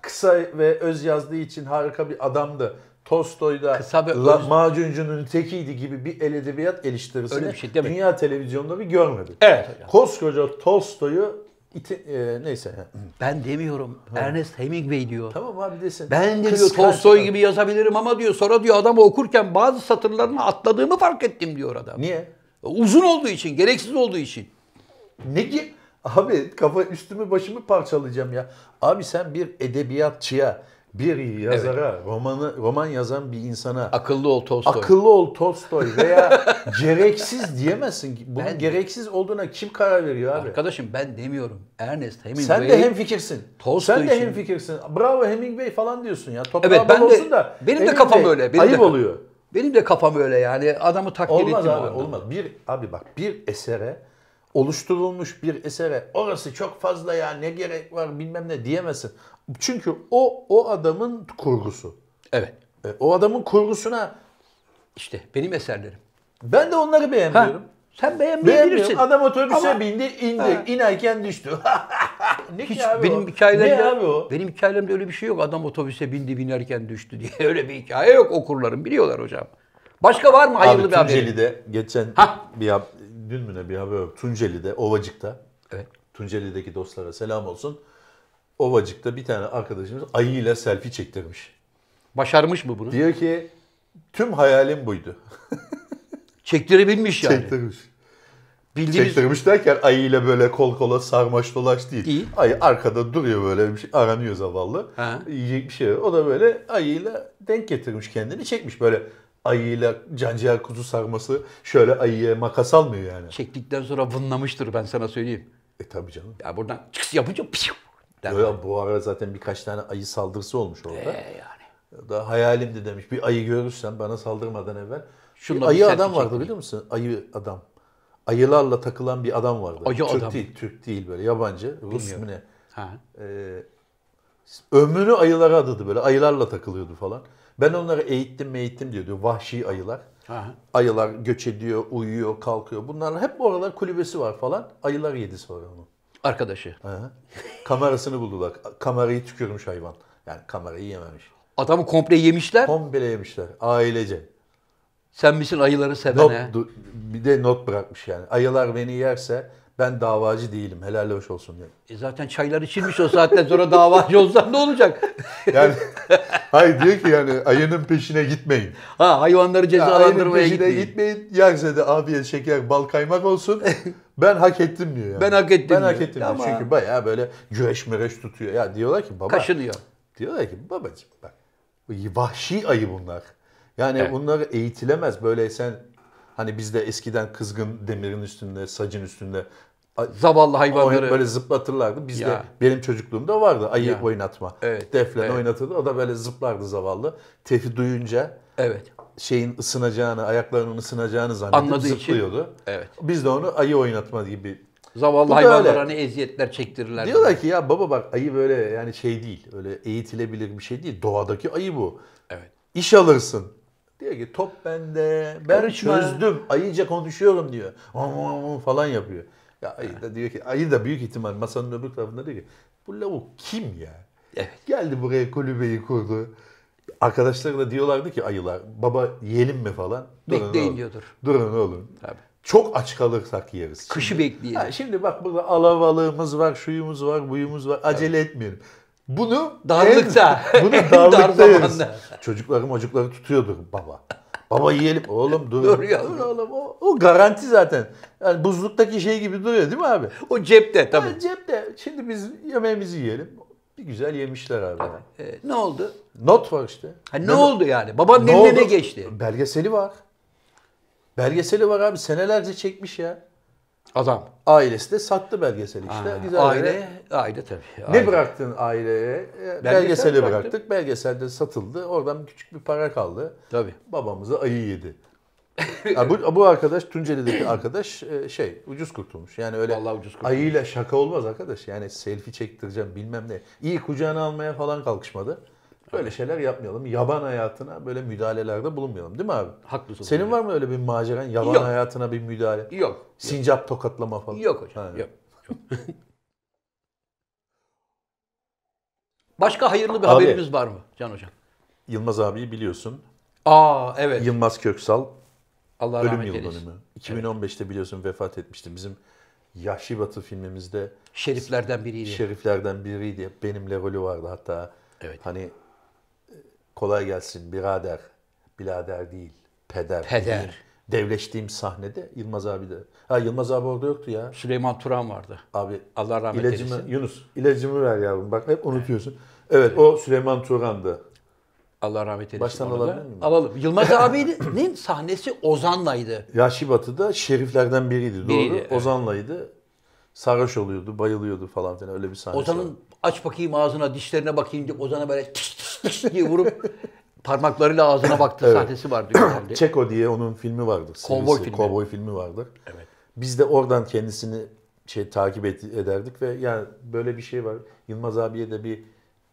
kısa ve öz yazdığı için harika bir adamdı. Tolstoy'da Kısa ve la, öz- macuncunun tekiydi gibi bir el edebiyat eleştirisini Öyle bir şey değil mi? dünya televizyonunda bir görmedim. Evet. Koskoca Tolstoy'u İti, e, neyse. Ben demiyorum. Ha. Ernest Hemingway diyor. Tamam abi desin. Ben de diyor Tolstoy gibi yazabilirim ama diyor sonra diyor adamı okurken bazı satırlarını atladığımı fark ettim diyor adam. Niye? Uzun olduğu için, gereksiz olduğu için. Ne ki? Abi kafa üstümü başımı parçalayacağım ya. Abi sen bir edebiyatçıya bir yazara, evet. romanı roman yazan bir insana akıllı ol Tolstoy. Akıllı ol Tolstoy veya gereksiz diyemezsin. Bunun ben, gereksiz olduğuna kim karar veriyor abi? Arkadaşım ben demiyorum. Ernest Hemingway. Sen de hem fikirsin. Tolstoy Sen de hem fikirsin. Bravo Hemingway falan diyorsun ya. Toprağı evet, ben de, olsun da. Benim Hemingway, de kafam öyle. Benim ayıp de, oluyor. Benim de kafam öyle yani. Adamı takdir olmaz ettim abi, Olmaz Bir abi bak bir esere oluşturulmuş bir esere orası çok fazla ya ne gerek var bilmem ne diyemezsin. Çünkü o o adamın kurgusu. Evet. E, o adamın kurgusuna işte benim eserlerim. Ben de onları beğenmiyorum. Ha, sen beğenmeyebilirsin. Adam otobüse Ama... bindi, indi. Ha. İnerken düştü. ne Hiç abi benim hikayelerimde, Benim hikayelerimde öyle bir şey yok. Adam otobüse bindi, binerken düştü diye. Öyle bir hikaye yok okurlarım. Biliyorlar hocam. Başka var mı hayırlı abi, bir haber? Tunceli'de geçen ha. bir dün mü ne bir haber yok. Tunceli'de, Ovacık'ta. Evet. Tunceli'deki dostlara selam olsun. Ovacık'ta bir tane arkadaşımız ayıyla selfie çektirmiş. Başarmış mı bunu? Diyor ki tüm hayalim buydu. Çektirebilmiş yani. Çektirmiş. Bildiğimiz... Çektirmiş derken ayıyla böyle kol kola sarmaş dolaş değil. İyi. Ayı arkada duruyor böyle bir şey, aranıyor zavallı. Ha. Yiyecek bir şey. O da böyle ayıyla denk getirmiş kendini çekmiş böyle ayıyla canciğer kuzu sarması şöyle ayıya makas almıyor yani. Çektikten sonra vınlamıştır ben sana söyleyeyim. E tabi canım. Ya buradan çıks yapınca pişiv. Ya, bu arada zaten birkaç tane ayı saldırısı olmuş orada. Ee, yani. Da hayalimdi demiş. Bir ayı görürsen bana saldırmadan evvel. Şunla ayı adam vardı biliyor musun? Ayı adam. Ayılarla takılan bir adam vardı. Ayı Türk adam. değil, Türk değil böyle yabancı. Rus mu ne? Ha. Ee, ömrünü ayılara adadı böyle. Ayılarla takılıyordu falan. Ben onları eğittim eğittim diyor. diyor vahşi ayılar. Aha. Ayılar göç ediyor, uyuyor, kalkıyor. Bunlar hep oralar kulübesi var falan. Ayılar yedi sonra onu. Arkadaşı. Aha. Kamerasını buldular. Kamerayı tükürmüş hayvan. Yani kamerayı yememiş. Adamı komple yemişler. Komple yemişler. Ailece. Sen misin ayıları sevene? Not, bir de not bırakmış yani. Ayılar beni yerse ben davacı değilim. Helal hoş olsun diyor. E zaten çaylar içilmiş o saatten sonra davacı olsan ne olacak? Yani hayır diyor ki yani ayının peşine gitmeyin. Ha hayvanları cezalandırmaya ayının peşine gitmeyin. gitmeyin. Yerse de afiyet şeker bal kaymak olsun. Ben hak ettim diyor yani. Ben hak ettim ben diyor. hak ettim Ama... diyor. Çünkü bayağı böyle güreş müreş tutuyor. Ya diyorlar ki baba. Kaşınıyor. Diyorlar ki babacığım bak vahşi ayı bunlar. Yani evet. bunları eğitilemez. Böyle sen Hani biz de eskiden kızgın demirin üstünde, sacın üstünde Zavallı hayvanları. böyle zıplatırlardı. Bizde benim çocukluğumda vardı ayı ya. oynatma. Evet. Deflen evet. oynatırdı. O da böyle zıplardı zavallı. Tefi duyunca Evet. şeyin ısınacağını, ayaklarının ısınacağını zannedip zıplıyordu. Için, evet. Biz de onu ayı oynatma gibi Zavallı hayvanlara ne eziyetler çektirirler. Diyorlar yani. ki ya baba bak ayı böyle yani şey değil. Öyle eğitilebilir bir şey değil. Doğadaki ayı bu. Evet. İş alırsın. Diyor ki top bende. Ben Karışma. çözdüm. Ayıca konuşuyorum diyor. Am, am, am, falan yapıyor. Ya ayı da diyor ki, ayı da büyük ihtimal masanın öbür tarafında diyor ki, bu lavuk kim ya? Geldi buraya kulübeyi kurdu. arkadaşlar da diyorlardı ki ayılar, baba yiyelim mi falan. Durun Bekleyin oğlum. diyordur. Durun oğlum. Tabii. Çok aç kalırsak yeriz. Kışı şimdi, bekleyelim. Ha, şimdi bak burada alavalığımız var, şuyumuz var, buyumuz var. Acele evet. etmeyelim. Bunu darlıkta. En, bunu darlıkta Dar yeriz. Çocukları mocukları tutuyordur baba. Baba yiyelim. Oğlum dur. dur ya. oğlum o, o garanti zaten. Yani buzluktaki şey gibi duruyor değil mi abi? O cepte tabii. Yani cepte. Şimdi biz yemeğimizi yiyelim. Bir güzel yemişler abi. abi e, ee, ne oldu? Not var işte. Ha, ne, ne oldu yani? Babam ne, ne geçti? Belgeseli var. Belgeseli var abi. Senelerce çekmiş ya. Adam. Ailesi de sattı belgeseli işte. Aa, Biz aile, aile tabii. Aile. Ne bıraktın aileye? E, Belgesel Belgeseli bıraktık. Belgesel de satıldı. Oradan küçük bir para kaldı. Tabii. Babamıza ayı yedi. yani bu, bu arkadaş Tunceli'deki arkadaş e, şey ucuz kurtulmuş. Yani öyle Vallahi ucuz kurtulmuş. ayıyla şaka olmaz arkadaş. Yani selfie çektireceğim bilmem ne. İyi kucağına almaya falan kalkışmadı. Böyle şeyler yapmayalım. Yaban hayatına böyle müdahalelerde bulunmayalım değil mi abi? Haklısın. Senin hocam. var mı öyle bir maceran? Yaban yok. hayatına bir müdahale? Yok. yok. Sincap tokatlama falan? Yok hocam. Ha. Yok. Başka hayırlı bir abi, haberimiz var mı Can Hocam? Yılmaz abiyi biliyorsun. Aa evet. Yılmaz Köksal. Allah ölüm rahmet yıl eylesin. dönümü. 2015'te biliyorsun vefat etmişti. Bizim Yahşi Batı filmimizde Şeriflerden biriydi. Şeriflerden biriydi. Benimle rolü vardı hatta. Evet. Hani kolay gelsin birader, birader değil, peder. Peder. Devleştiğim sahnede Yılmaz abi de. Ha Yılmaz abi orada yoktu ya. Süleyman Turan vardı. Abi Allah rahmet ilacımı, eylesin. Yunus ilacımı ver yavrum bak hep unutuyorsun. Evet, evet. o Süleyman Turan'dı. Allah rahmet eylesin. Baştan alabilir miyim? Alalım. Yılmaz abinin sahnesi Ozan'laydı. batıda şeriflerden biriydi doğru. Biriydi, evet. Ozan'laydı. Sarhoş oluyordu, bayılıyordu falan filan öyle bir sahne. Ozan'ın aç bakayım ağzına, dişlerine bakayım diye Ozan'a böyle tıs tıs diye vurup parmaklarıyla ağzına baktı. evet. sahnesi vardı genelde. Çeko diye onun filmi vardır. Kovboy filmi. Kovboy filmi vardır. Evet. Biz de oradan kendisini şey takip et, ederdik ve yani böyle bir şey var. Yılmaz abiye de bir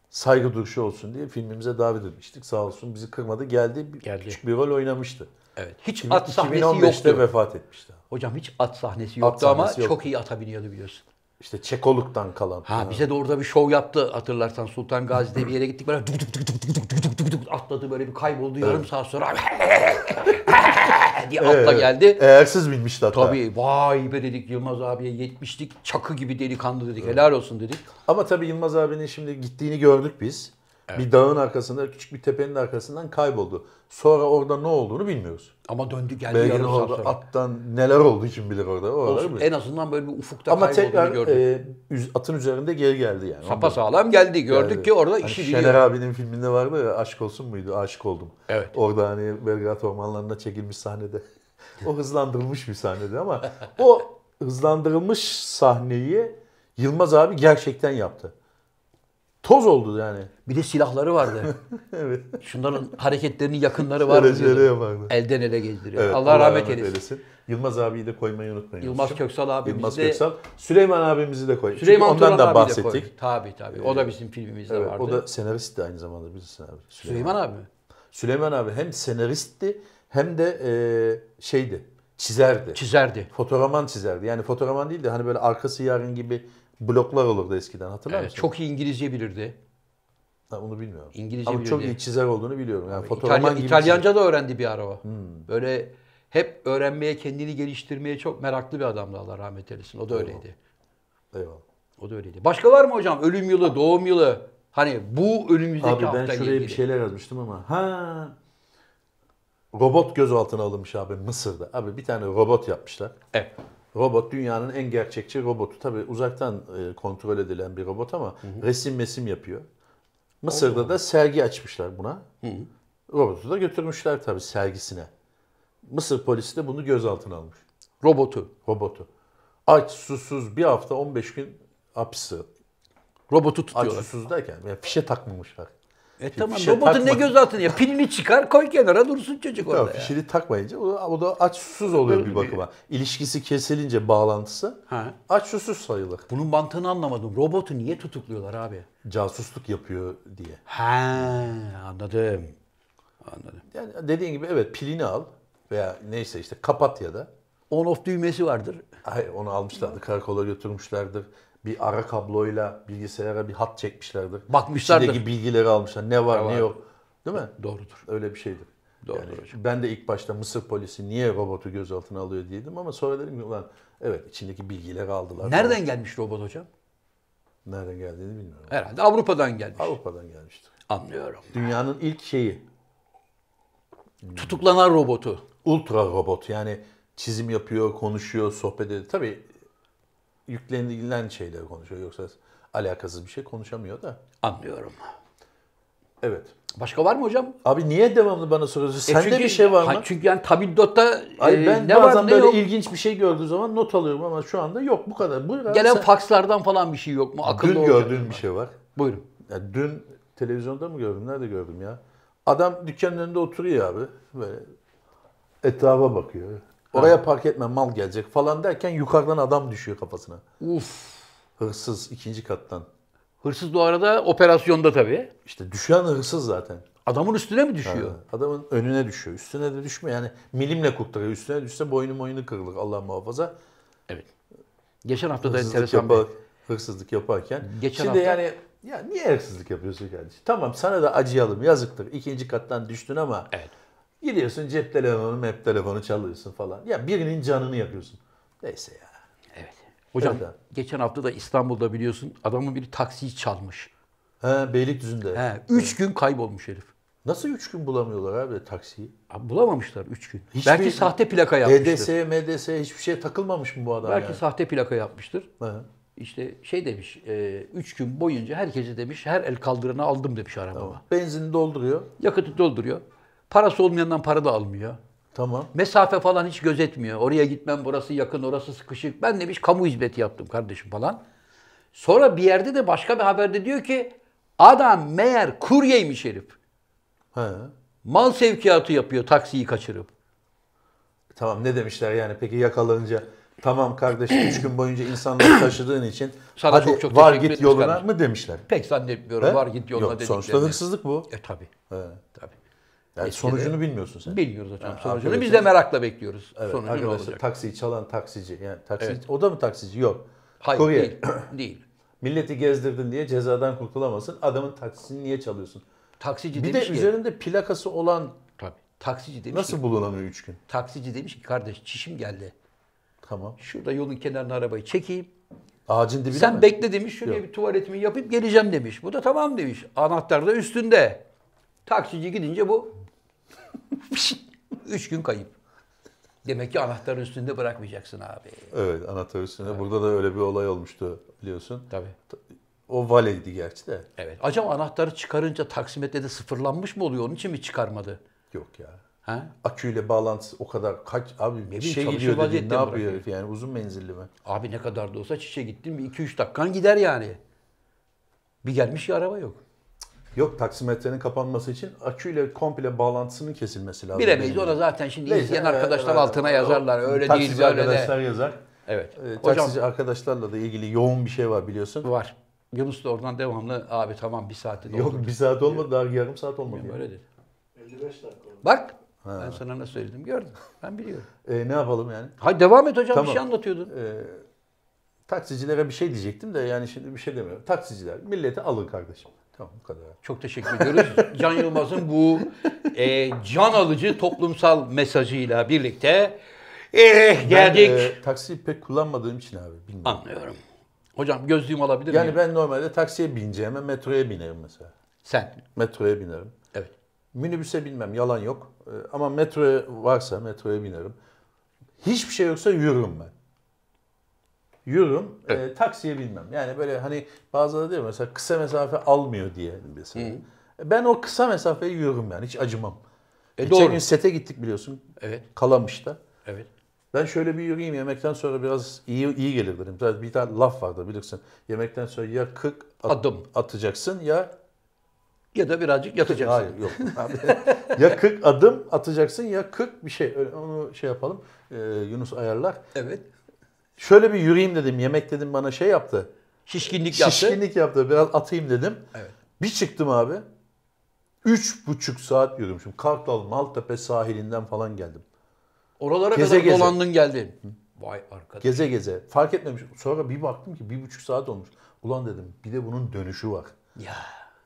saygı duruşu olsun diye filmimize davet etmiştik. Sağ olsun bizi kırmadı. Geldi, geldi. küçük bir rol oynamıştı. Evet. Hiç Şimdi at sahnesi 2015'te yoktu. 2015'te vefat etmişti. Hocam hiç at sahnesi yoktu at sahnesi ama yoktu. çok iyi ata biniyordu biliyorsun. İşte Çekoluk'tan kalan. Ha, ha. bize de orada bir şov yaptı hatırlarsan Sultan Gazi'de bir yere gittik böyle duk duk duk duk duk duk duk duk duk atladı böyle bir kayboldu yarım evet. saat sonra diye atla evet. geldi. Eğersiz binmiş hatta. Tabii vay be dedik Yılmaz abiye yetmiştik çakı gibi delikanlı dedik evet. helal olsun dedik. Ama tabii Yılmaz abinin şimdi gittiğini gördük biz. Evet. Bir dağın arkasında, küçük bir tepenin arkasından kayboldu. Sonra orada ne olduğunu bilmiyoruz. Ama döndü geldi Belki yarım orada sonra. attan neler oldu kim bilir orada. O Olsun, en azından böyle bir ufukta Ama kaybolduğunu tekrar, gördük. E, atın üzerinde geri geldi yani. Sapa sağlam geldi. Gördük geldi. ki orada hani işi biliyor. Şener abinin filminde vardı ya Aşk Olsun muydu? Aşık Oldum. Evet. Orada hani Belgrad ormanlarında çekilmiş sahnede. o hızlandırılmış bir sahnede ama o hızlandırılmış sahneyi Yılmaz abi gerçekten yaptı. Toz oldu yani. Bir de silahları vardı. evet. Şunların hareketlerinin yakınları vardı. Şöyle Elden ele gezdiriyor. Evet, Allah, Allah rahmet, rahmet eylesin. eylesin. Yılmaz abiyi de koymayı unutmayın. Yılmaz hocam. Köksal abimiz Yılmaz de. Köksal. Süleyman abimizi de koy. Süleyman Çünkü ondan da bahsettik. Tabii tabii. O da bizim filmimizde evet, vardı. O da senarist de aynı zamanda bizim senarist. Süleyman, Süleyman abi. Süleyman abi hem senaristti hem de e, şeydi çizerdi. Çizerdi. Fotoğraman çizerdi. Yani fotoğraman değil de hani böyle arkası yarın gibi bloklar olurdu eskiden hatırlar evet, mısın? Çok iyi İngilizce bilirdi. Ha, onu bilmiyorum. İngilizce Ama bilirdi. çok iyi çizer olduğunu biliyorum. Yani fotoğrafman gibi İtalyanca çizer. da öğrendi bir araba. Hmm. Böyle hep öğrenmeye, kendini geliştirmeye çok meraklı bir adamdı Allah rahmet eylesin. O da öyleydi. Eyvallah. O da öyleydi. Başka var mı hocam? Ölüm yılı, doğum yılı. Hani bu önümüzdeki abi, hafta Abi ben şuraya ilgili. bir şeyler yazmıştım ama. Ha. Robot gözaltına alınmış abi Mısır'da. Abi bir tane robot yapmışlar. Evet. Robot dünyanın en gerçekçi robotu. Tabi uzaktan e, kontrol edilen bir robot ama hı hı. resim mesim yapıyor. Mısır'da Allah. da sergi açmışlar buna. Hı hı. Robotu da götürmüşler tabi sergisine. Mısır polisi de bunu gözaltına almış. Robotu. Robotu. Aç, susuz bir hafta 15 gün hapsi. Robotu tutuyorlar. Aç, susuz derken yani fişe takmamışlar. E tamam robotun takma. ne gözaltına ya pilini çıkar koy kenara dursun çocuk orada. Tamam, fişini takmayınca o da, o da aç susuz oluyor bir bakıma. İlişkisi kesilince bağlantısı ha. aç susuz sayılır. Bunun mantığını anlamadım. Robotu niye tutukluyorlar abi? Casusluk yapıyor diye. He, anladım. Anladım. Yani dediğin gibi evet pilini al veya neyse işte kapat ya da. On off düğmesi vardır. Hayır onu almışlardı karakola götürmüşlerdir bir ara kabloyla bilgisayara bir hat çekmişlerdir. Bakmışlardır. İçindeki bilgileri almışlar. Ne var ne, ne yok. Değil mi? Doğrudur. Öyle bir şeydir. Doğrudur yani hocam. Ben de ilk başta Mısır polisi niye robotu gözaltına alıyor diyedim ama sonra dedim ki ulan evet içindeki bilgileri aldılar. Nereden falan. gelmiş robot hocam? Nereden geldiğini bilmiyorum. Herhalde Avrupa'dan gelmiş. Avrupa'dan gelmiştir. Anlıyorum. Dünyanın ilk şeyi. Hmm. Tutuklanan robotu. Ultra robot yani çizim yapıyor, konuşuyor, sohbet ediyor. Tabii yüklenilen şeyler konuşuyor. Yoksa alakasız bir şey konuşamıyor da. Anlıyorum. Evet. Başka var mı hocam? Abi niye devamlı bana soruyorsun? e çünkü, bir şey var mı? Ha, çünkü yani tabiddotta e, Ay ben e, ne bazen var, ne böyle yok. ilginç bir şey gördüğü zaman not alıyorum ama şu anda yok bu kadar. Buyur Gelen sen... fakslardan falan bir şey yok mu? Akıllı dün gördüğüm bir şey var. Buyurun. Ya dün televizyonda mı gördüm? Nerede gördüm ya? Adam dükkanın önünde oturuyor abi. Böyle etrafa bakıyor. Oraya park etme mal gelecek falan derken yukarıdan adam düşüyor kafasına. Uf. Hırsız ikinci kattan. Hırsız bu arada operasyonda tabii. İşte düşen hırsız zaten. Adamın üstüne mi düşüyor? Ha, adamın önüne düşüyor. Üstüne de düşmüyor. Yani milimle kurtarıyor. Üstüne düşse boynu boynu kırılır Allah muhafaza. Evet. Geçen hafta da hırsızlık enteresan yapar, bir... Hırsızlık yaparken. Geçen Şimdi hafta... yani ya niye hırsızlık yapıyorsun kardeşim? Tamam sana da acıyalım yazıktır. İkinci kattan düştün ama evet. Gidiyorsun cep telefonu, map telefonu çalıyorsun falan. Ya birinin canını yakıyorsun. Neyse ya. Evet. Hocam evet. geçen hafta da İstanbul'da biliyorsun adamın biri taksiyi çalmış. He Beylikdüzü'nde. He, üç gün kaybolmuş herif. Nasıl üç gün bulamıyorlar abi taksiyi? Abi bulamamışlar üç gün. Hiçbir, Belki sahte plaka yapmıştır. DDS, MDS hiçbir şeye takılmamış mı bu adam Belki yani? sahte plaka yapmıştır. He. İşte şey demiş, e, üç gün boyunca herkese demiş her el kaldırana aldım demiş arabama. Tamam. Benzini dolduruyor. Yakıtı dolduruyor. Parası olmayandan para da almıyor. Tamam. Mesafe falan hiç gözetmiyor. Oraya gitmem, burası yakın, orası sıkışık. Ben de bir kamu hizmeti yaptım kardeşim falan. Sonra bir yerde de başka bir haberde diyor ki adam meğer kuryeymiş herif. He. Mal sevkiyatı yapıyor taksiyi kaçırıp. E, tamam ne demişler yani peki yakalanınca tamam kardeşim 3 gün boyunca insanları taşıdığın için Sana hadi çok, çok var git yoluna kardeşim. mı demişler? Pek zannetmiyorum He? var git yoluna Yok, dediklerini. Sonuçta hırsızlık bu. E tabi. Tabi. E, yani Eskide sonucunu bilmiyorsun sen. Bilmiyoruz hocam yani sonucunu. Arkadaşlar... Biz de merakla bekliyoruz evet, sonucu ne olacak. Taksiyi çalan taksici. Yani taksici evet. o da mı taksici? Yok. Hayır Kurye. değil. değil. Milleti gezdirdin diye cezadan kurtulamasın. Adamın taksisini niye çalıyorsun? Taksici bir demiş de ki, üzerinde plakası olan tabii. taksici demiş Nasıl ki, bulunamıyor üç gün? Taksici demiş ki kardeş çişim geldi. Tamam. Şurada yolun kenarına arabayı çekeyim. Ağacın dibine Sen mi? bekle demiş şuraya Yok. bir tuvaletimi yapıp geleceğim demiş. Bu da tamam demiş. Anahtar da üstünde. Taksici gidince bu Üç gün kayıp. Demek ki anahtarı üstünde bırakmayacaksın abi. Evet anahtar üstünde. Evet. Burada da öyle bir olay olmuştu biliyorsun. Tabii. O valeydi gerçi de. Evet. Acaba anahtarı çıkarınca de sıfırlanmış mı oluyor? Onun için mi çıkarmadı? Yok ya. Ha? Aküyle bağlantısı o kadar kaç abi ne bir şey gidiyor dedi, ne yapıyor herif yani uzun menzilli mi? Abi ne kadar da olsa çiçe gittin mi 2-3 dakikan gider yani. Bir gelmiş ya araba yok. Yok taksimetrenin kapanması için aküyle komple bağlantısının kesilmesi lazım. Bilemeyiz ona zaten şimdi Neyse, izleyen arkadaşlar e, altına yazarlar. O, öyle değil böyle de. arkadaşlar yazar. Evet. E, taksici Hocam, arkadaşlarla da ilgili yoğun bir şey var biliyorsun. Var. Yunus da oradan devamlı abi tamam bir saati doldu. Yok bir saat olmadı daha yarım saat olmadı. Yani. Öyle dedi. 55 dakika. Bak Ha. Ben sana ne söyledim gördüm. Ben biliyorum. E, ne yapalım yani? Hayır devam et hocam tamam. bir şey anlatıyordun. E, taksicilere bir şey diyecektim de yani şimdi bir şey demiyorum. Taksiciler milleti alın kardeşim. Tamam bu kadar. Çok teşekkür ediyoruz. Can Yılmaz'ın bu e, can alıcı toplumsal mesajıyla birlikte eh, geldik. Ben, e, taksiyi pek kullanmadığım için abi bilmiyorum. Anlıyorum. Hocam gözlüğüm alabilir miyim? Yani ben normalde taksiye bineceğime metroya binerim mesela. Sen? Metroya binerim. Evet. Minibüse binmem yalan yok. E, ama metro varsa metroya binerim. Hiçbir şey yoksa yürürüm ben yürürüm, e, evet. e, taksiye binmem. Yani böyle hani bazıları diyor mesela kısa mesafe almıyor diye mesela. Hı. Ben o kısa mesafeyi yürürüm yani hiç acımam. E, Geçen doğru. gün sete gittik biliyorsun. Evet. Kalamış'ta. Evet. Ben şöyle bir yürüyeyim yemekten sonra biraz iyi iyi gelir dedim. Zaten bir tane laf vardı bilirsin. Yemekten sonra ya 40 at, adım atacaksın ya ya da birazcık yatacaksın. Hayır yok. ya 40 adım atacaksın ya 40 bir şey. Öyle, onu şey yapalım. Ee, Yunus ayarlar. Evet. Şöyle bir yürüyeyim dedim. Yemek dedim bana şey yaptı. Şişkinlik yaptı. Şişkinlik yaptı. Biraz atayım dedim. Evet. Bir çıktım abi. Üç buçuk saat yürümüşüm. Kartal, Maltepe sahilinden falan geldim. Oralara geze kadar geze. dolandın geldin. Hı? Vay arkadaş. Geze geze. Fark etmemiş. Sonra bir baktım ki bir buçuk saat olmuş. Ulan dedim bir de bunun dönüşü var. Ya.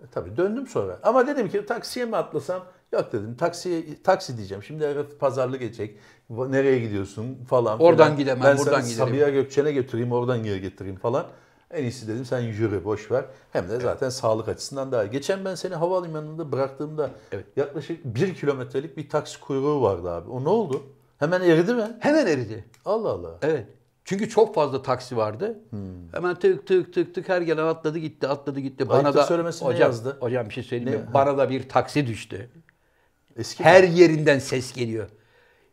E, tabii döndüm sonra. Ama dedim ki taksiye mi atlasam? Yok dedim taksiye, taksi diyeceğim. Şimdi pazarlık geçecek nereye gidiyorsun falan. Oradan falan. gidemem, ben buradan giderim. Sabiha Gökçen'e götüreyim, oradan geri getireyim falan. En iyisi dedim sen yürü boş ver. Hem de zaten evet. sağlık açısından daha iyi. Geçen ben seni havalimanında bıraktığımda evet. yaklaşık bir kilometrelik bir taksi kuyruğu vardı abi. O ne oldu? Hemen eridi mi? Hemen eridi. Allah Allah. Evet. Çünkü çok fazla taksi vardı. Hmm. Hemen tık tık tık tık her gelen atladı gitti, atladı gitti. Bana Ayıptır da söylemesi hocam, yazdı? Hocam bir şey söyleyeyim mi? Bana da bir taksi düştü. Eski her mi? yerinden ses geliyor.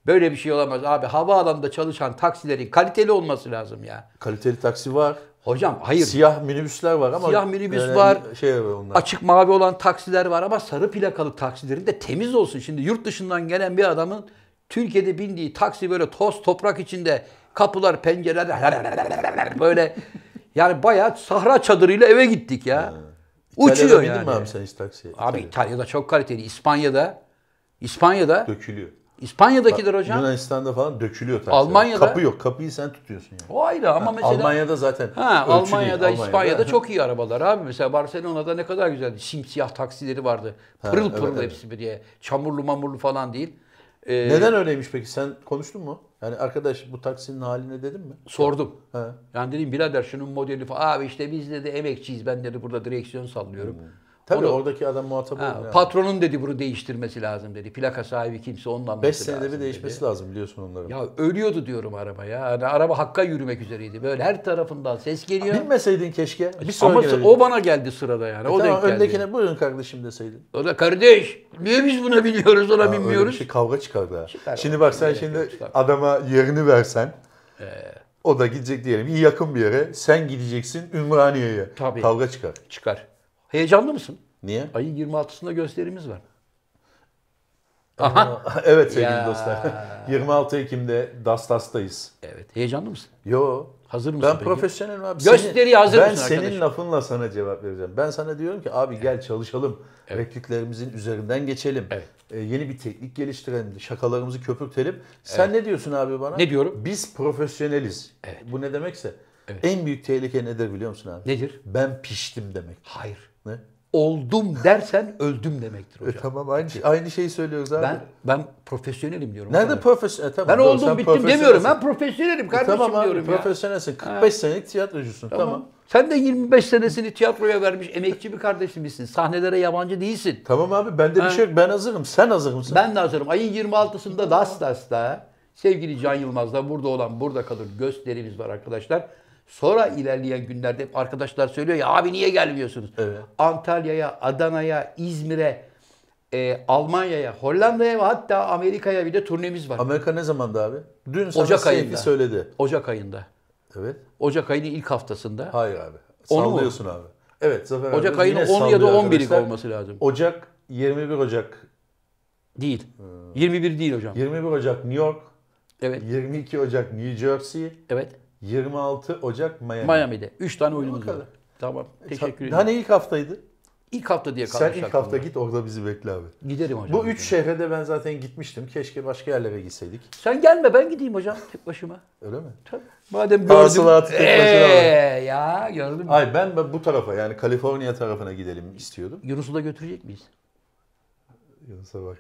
Böyle bir şey olamaz abi. Havaalanında çalışan taksilerin kaliteli olması lazım ya. Kaliteli taksi var. Hocam hayır. Siyah minibüsler var ama siyah minibüs yani var. Şey var onlar. Açık mavi olan taksiler var ama sarı plakalı taksilerin de temiz olsun. Şimdi yurt dışından gelen bir adamın Türkiye'de bindiği taksi böyle toz toprak içinde kapılar pencereler böyle yani bayağı sahra çadırıyla eve gittik ya. Ha. Uçuyor yani. mi abi sen hiç taksiye? Abi İtalya'da çok kaliteli. İspanya'da İspanya'da dökülüyor. İspanya'dakidir hocam. Yunanistan'da falan dökülüyor taşlar. Almanya'da. Kapı yok. Kapıyı sen tutuyorsun yani. O ayrı ama ha, mesela. Almanya'da zaten ha, Almanya'da, değil, İspanya'da çok iyi arabalar abi. Mesela Barcelona'da ne kadar güzeldi. Simsiyah taksileri vardı. Pırıl ha, pırıl evet, hepsi bir diye. Çamurlu mamurlu falan değil. Ee, Neden öyleymiş peki? Sen konuştun mu? Yani arkadaş bu taksinin haline dedim mi? Sordum. Ha. Yani dedim birader şunun modeli falan. Abi işte biz de emekçiyiz. Ben dedi burada direksiyon sallıyorum. Hmm. Tabii Onu, oradaki adam muhatabı. Ha, yani. Patronun dedi bunu değiştirmesi lazım dedi. Plaka sahibi kimse onun anlaması 5 senede bir değişmesi dedi. lazım biliyorsun onların. Ya ölüyordu diyorum araba ya. Yani araba hakka yürümek üzereydi. Böyle her tarafından ses geliyor. Bilmeseydin keşke. Bir Ama gelelim. o bana geldi sırada yani. E, o tamam, öndekine geldi. buyurun kardeşim deseydin. O da kardeş niye biz buna biliyoruz ona ya, bilmiyoruz. Öyle bir şey kavga çıkardı ha. Çıkar şimdi bak sen şimdi çıkar. adama yerini versen. Ee. O da gidecek diyelim yakın bir yere. Sen gideceksin Ümraniye'ye. Kavga çıkar. Çıkar. Heyecanlı mısın? Niye? Ayın 26'sında gösterimiz var. Aha. evet sevgili ya. dostlar. 26 Ekim'de Dastas'tayız. Evet. Heyecanlı mısın? Yo. Hazır mısın? Ben peki? profesyonelim abi. Gösteriye hazır ben mısın Ben senin lafınla sana cevap vereceğim. Ben sana diyorum ki abi evet. gel çalışalım. Evet. Repliklerimizin üzerinden geçelim. Evet. Ee, yeni bir teknik geliştirelim. Şakalarımızı köpürtelim. Evet. Sen ne diyorsun abi bana? Ne diyorum? Biz profesyoneliz. Evet. Bu ne demekse? Evet. En büyük tehlike nedir biliyor musun abi? Nedir? Ben piştim demek. Hayır. Ne? Oldum dersen öldüm demektir e, hocam. E, tamam aynı şey- aynı şeyi söylüyoruz abi. Ben ben profesyonelim diyorum. Nerede profesyonel? tamam, ben doğru, oldum bittim demiyorum. Ben profesyonelim e, kardeşim e, tamam abi, diyorum ya. Profesyonelsin. 45 ha. senelik tiyatrocusun. Tamam. tamam. Sen de 25 senesini tiyatroya vermiş emekçi bir kardeşimizsin. Sahnelere yabancı değilsin. Tamam abi Ben de bir şey yok. Ben hazırım. Sen hazır mısın? Ben de hazırım. Ayın 26'sında Das lasta sevgili Can Yılmaz'da burada olan burada kalır gösterimiz var arkadaşlar. Sonra ilerleyen günlerde hep arkadaşlar söylüyor ya abi niye gelmiyorsunuz? Evet. Antalya'ya, Adana'ya, İzmir'e, e, Almanya'ya, Hollanda'ya ve hatta Amerika'ya bir de turnemiz var. Amerika ne zamanda abi? Dün sana Ocak ayında. söyledi. Ocak ayında. Evet. Ocak ayının ilk haftasında. Hayır abi. Onu mu? abi. Evet Zafer abi. Ocak ayının yine 10 ya da sallıyor 11'i olması lazım. Ocak 21 Ocak. Değil. 21 değil hocam. 21 Ocak New York. Evet. 22 Ocak New Jersey. Evet. 26 Ocak Miami. Miami'de. 3 tane oyunumuz var. Tamam. Teşekkür hani ederim. Ne ilk haftaydı? İlk hafta diye kalmış Sen ilk aklımda. hafta git orada bizi bekle abi. Giderim hocam. Bu üç şehre de ben zaten gitmiştim. Keşke başka yerlere gitseydik. Sen gelme ben gideyim hocam tek başıma. Öyle mi? Tabii. Madem gördüm. Arzulatı tek başına ee, ya gördüm. Ay ben bu tarafa yani Kaliforniya tarafına gidelim istiyordum. Yunus'u da götürecek miyiz? Yarın sabah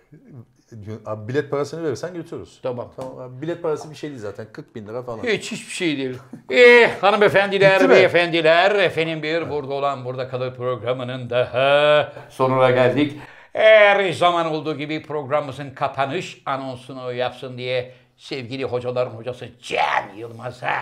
Abi bilet parasını verirsen götürürüz. Tamam. Tamam abi bilet parası bir şey değil zaten. 40 bin lira falan. Hiç hiçbir şey değil. eh hanımefendiler, Bitti beyefendiler. Mi? Efendim bir burada olan burada kalır programının daha sonuna geldik. Her zaman olduğu gibi programımızın kapanış anonsunu yapsın diye sevgili hocaların hocası Can Yılmaz'a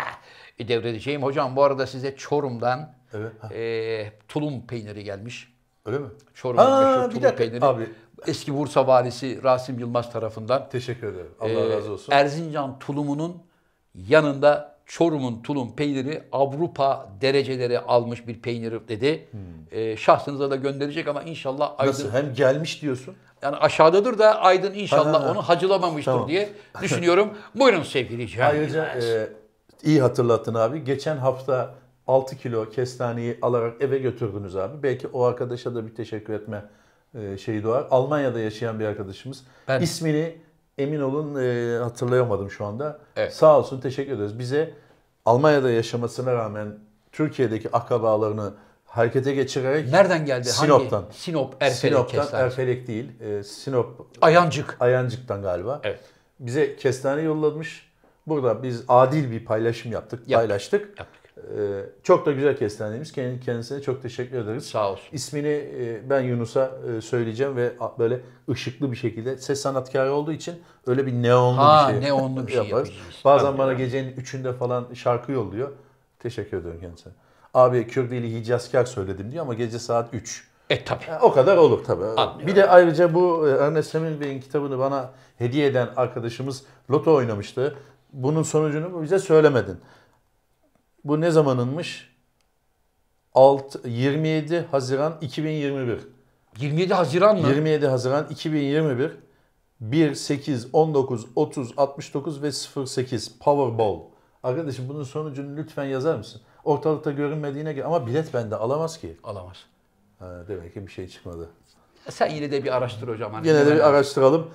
e, devredeceğim. Hocam bu arada size Çorum'dan evet, e, tulum peyniri gelmiş. Öyle mi? Çorum'un meşhur tulum bir peyniri. Abi eski Bursa valisi Rasim Yılmaz tarafından. Teşekkür ederim. Allah e, razı olsun. Erzincan tulumunun yanında Çorum'un tulum peyniri Avrupa dereceleri almış bir peynir dedi. Hmm. E, şahsınıza da gönderecek ama inşallah Aydın... Nasıl? Hem gelmiş diyorsun. Yani aşağıdadır da Aydın inşallah ha, onu hacılamamıştır tamam. diye düşünüyorum. Buyurun sevgili Cihan Ayrıca e, iyi hatırlattın abi. Geçen hafta 6 kilo kestaneyi alarak eve götürdünüz abi. Belki o arkadaşa da bir teşekkür etme şey doğar. Almanya'da yaşayan bir arkadaşımız. Ben... İsmini emin olun e, hatırlayamadım şu anda. Evet. Sağ olsun teşekkür ederiz. Bize Almanya'da yaşamasına rağmen Türkiye'deki akrabalarını harekete geçirerek nereden geldi? Sinop'tan. Hangi? Sinop, Erfelek. Sinop'tan kestane. Erfelek değil. E, Sinop e, Ayancık. Ayancık'tan galiba. Evet. Bize kestane yollamış. Burada biz adil bir paylaşım yaptık, Yap. paylaştık. Yaptık. Ee, çok da güzel kestanemiz. Kendisine çok teşekkür ederiz. Sağ olsun. İsmini e, ben Yunus'a e, söyleyeceğim ve böyle ışıklı bir şekilde ses sanatkarı olduğu için öyle bir neonlu ha, bir şey, neonlu bir şey yaparız. Bazen Tabii bana yani. gecenin üçünde falan şarkı yolluyor. Teşekkür ediyorum kendisine. Abi Kürdili dili Hicazkar söyledim diyor ama gece saat 3. E tabi. E, o kadar olur tabi. Anlıyorum. Bir de ayrıca bu Ernest Hemingway'in kitabını bana hediye eden arkadaşımız Loto oynamıştı. Bunun sonucunu bize söylemedin. Bu ne zamanınmış? 6, 27 Haziran 2021. 27 Haziran mı? 27 Haziran 2021. 1, 8, 19, 30, 69 ve 08 Powerball. Arkadaşım bunun sonucunu lütfen yazar mısın? Ortalıkta görünmediğine göre ama bilet bende alamaz ki. Alamaz. Ha, demek ki bir şey çıkmadı. E, sen yine de bir araştır hocam. Hani yine de bir araştıralım.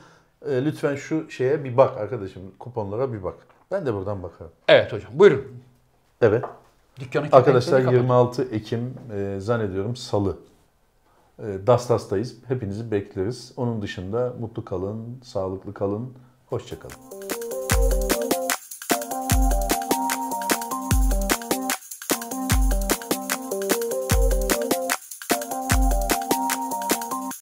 E, lütfen şu şeye bir bak arkadaşım. Kuponlara bir bak. Ben de buradan bakarım. Evet hocam buyurun. Evet. Dükkanı Arkadaşlar 26 Ekim e, zannediyorum salı. E, Dastas'tayız. Hepinizi bekleriz. Onun dışında mutlu kalın, sağlıklı kalın, hoşçakalın.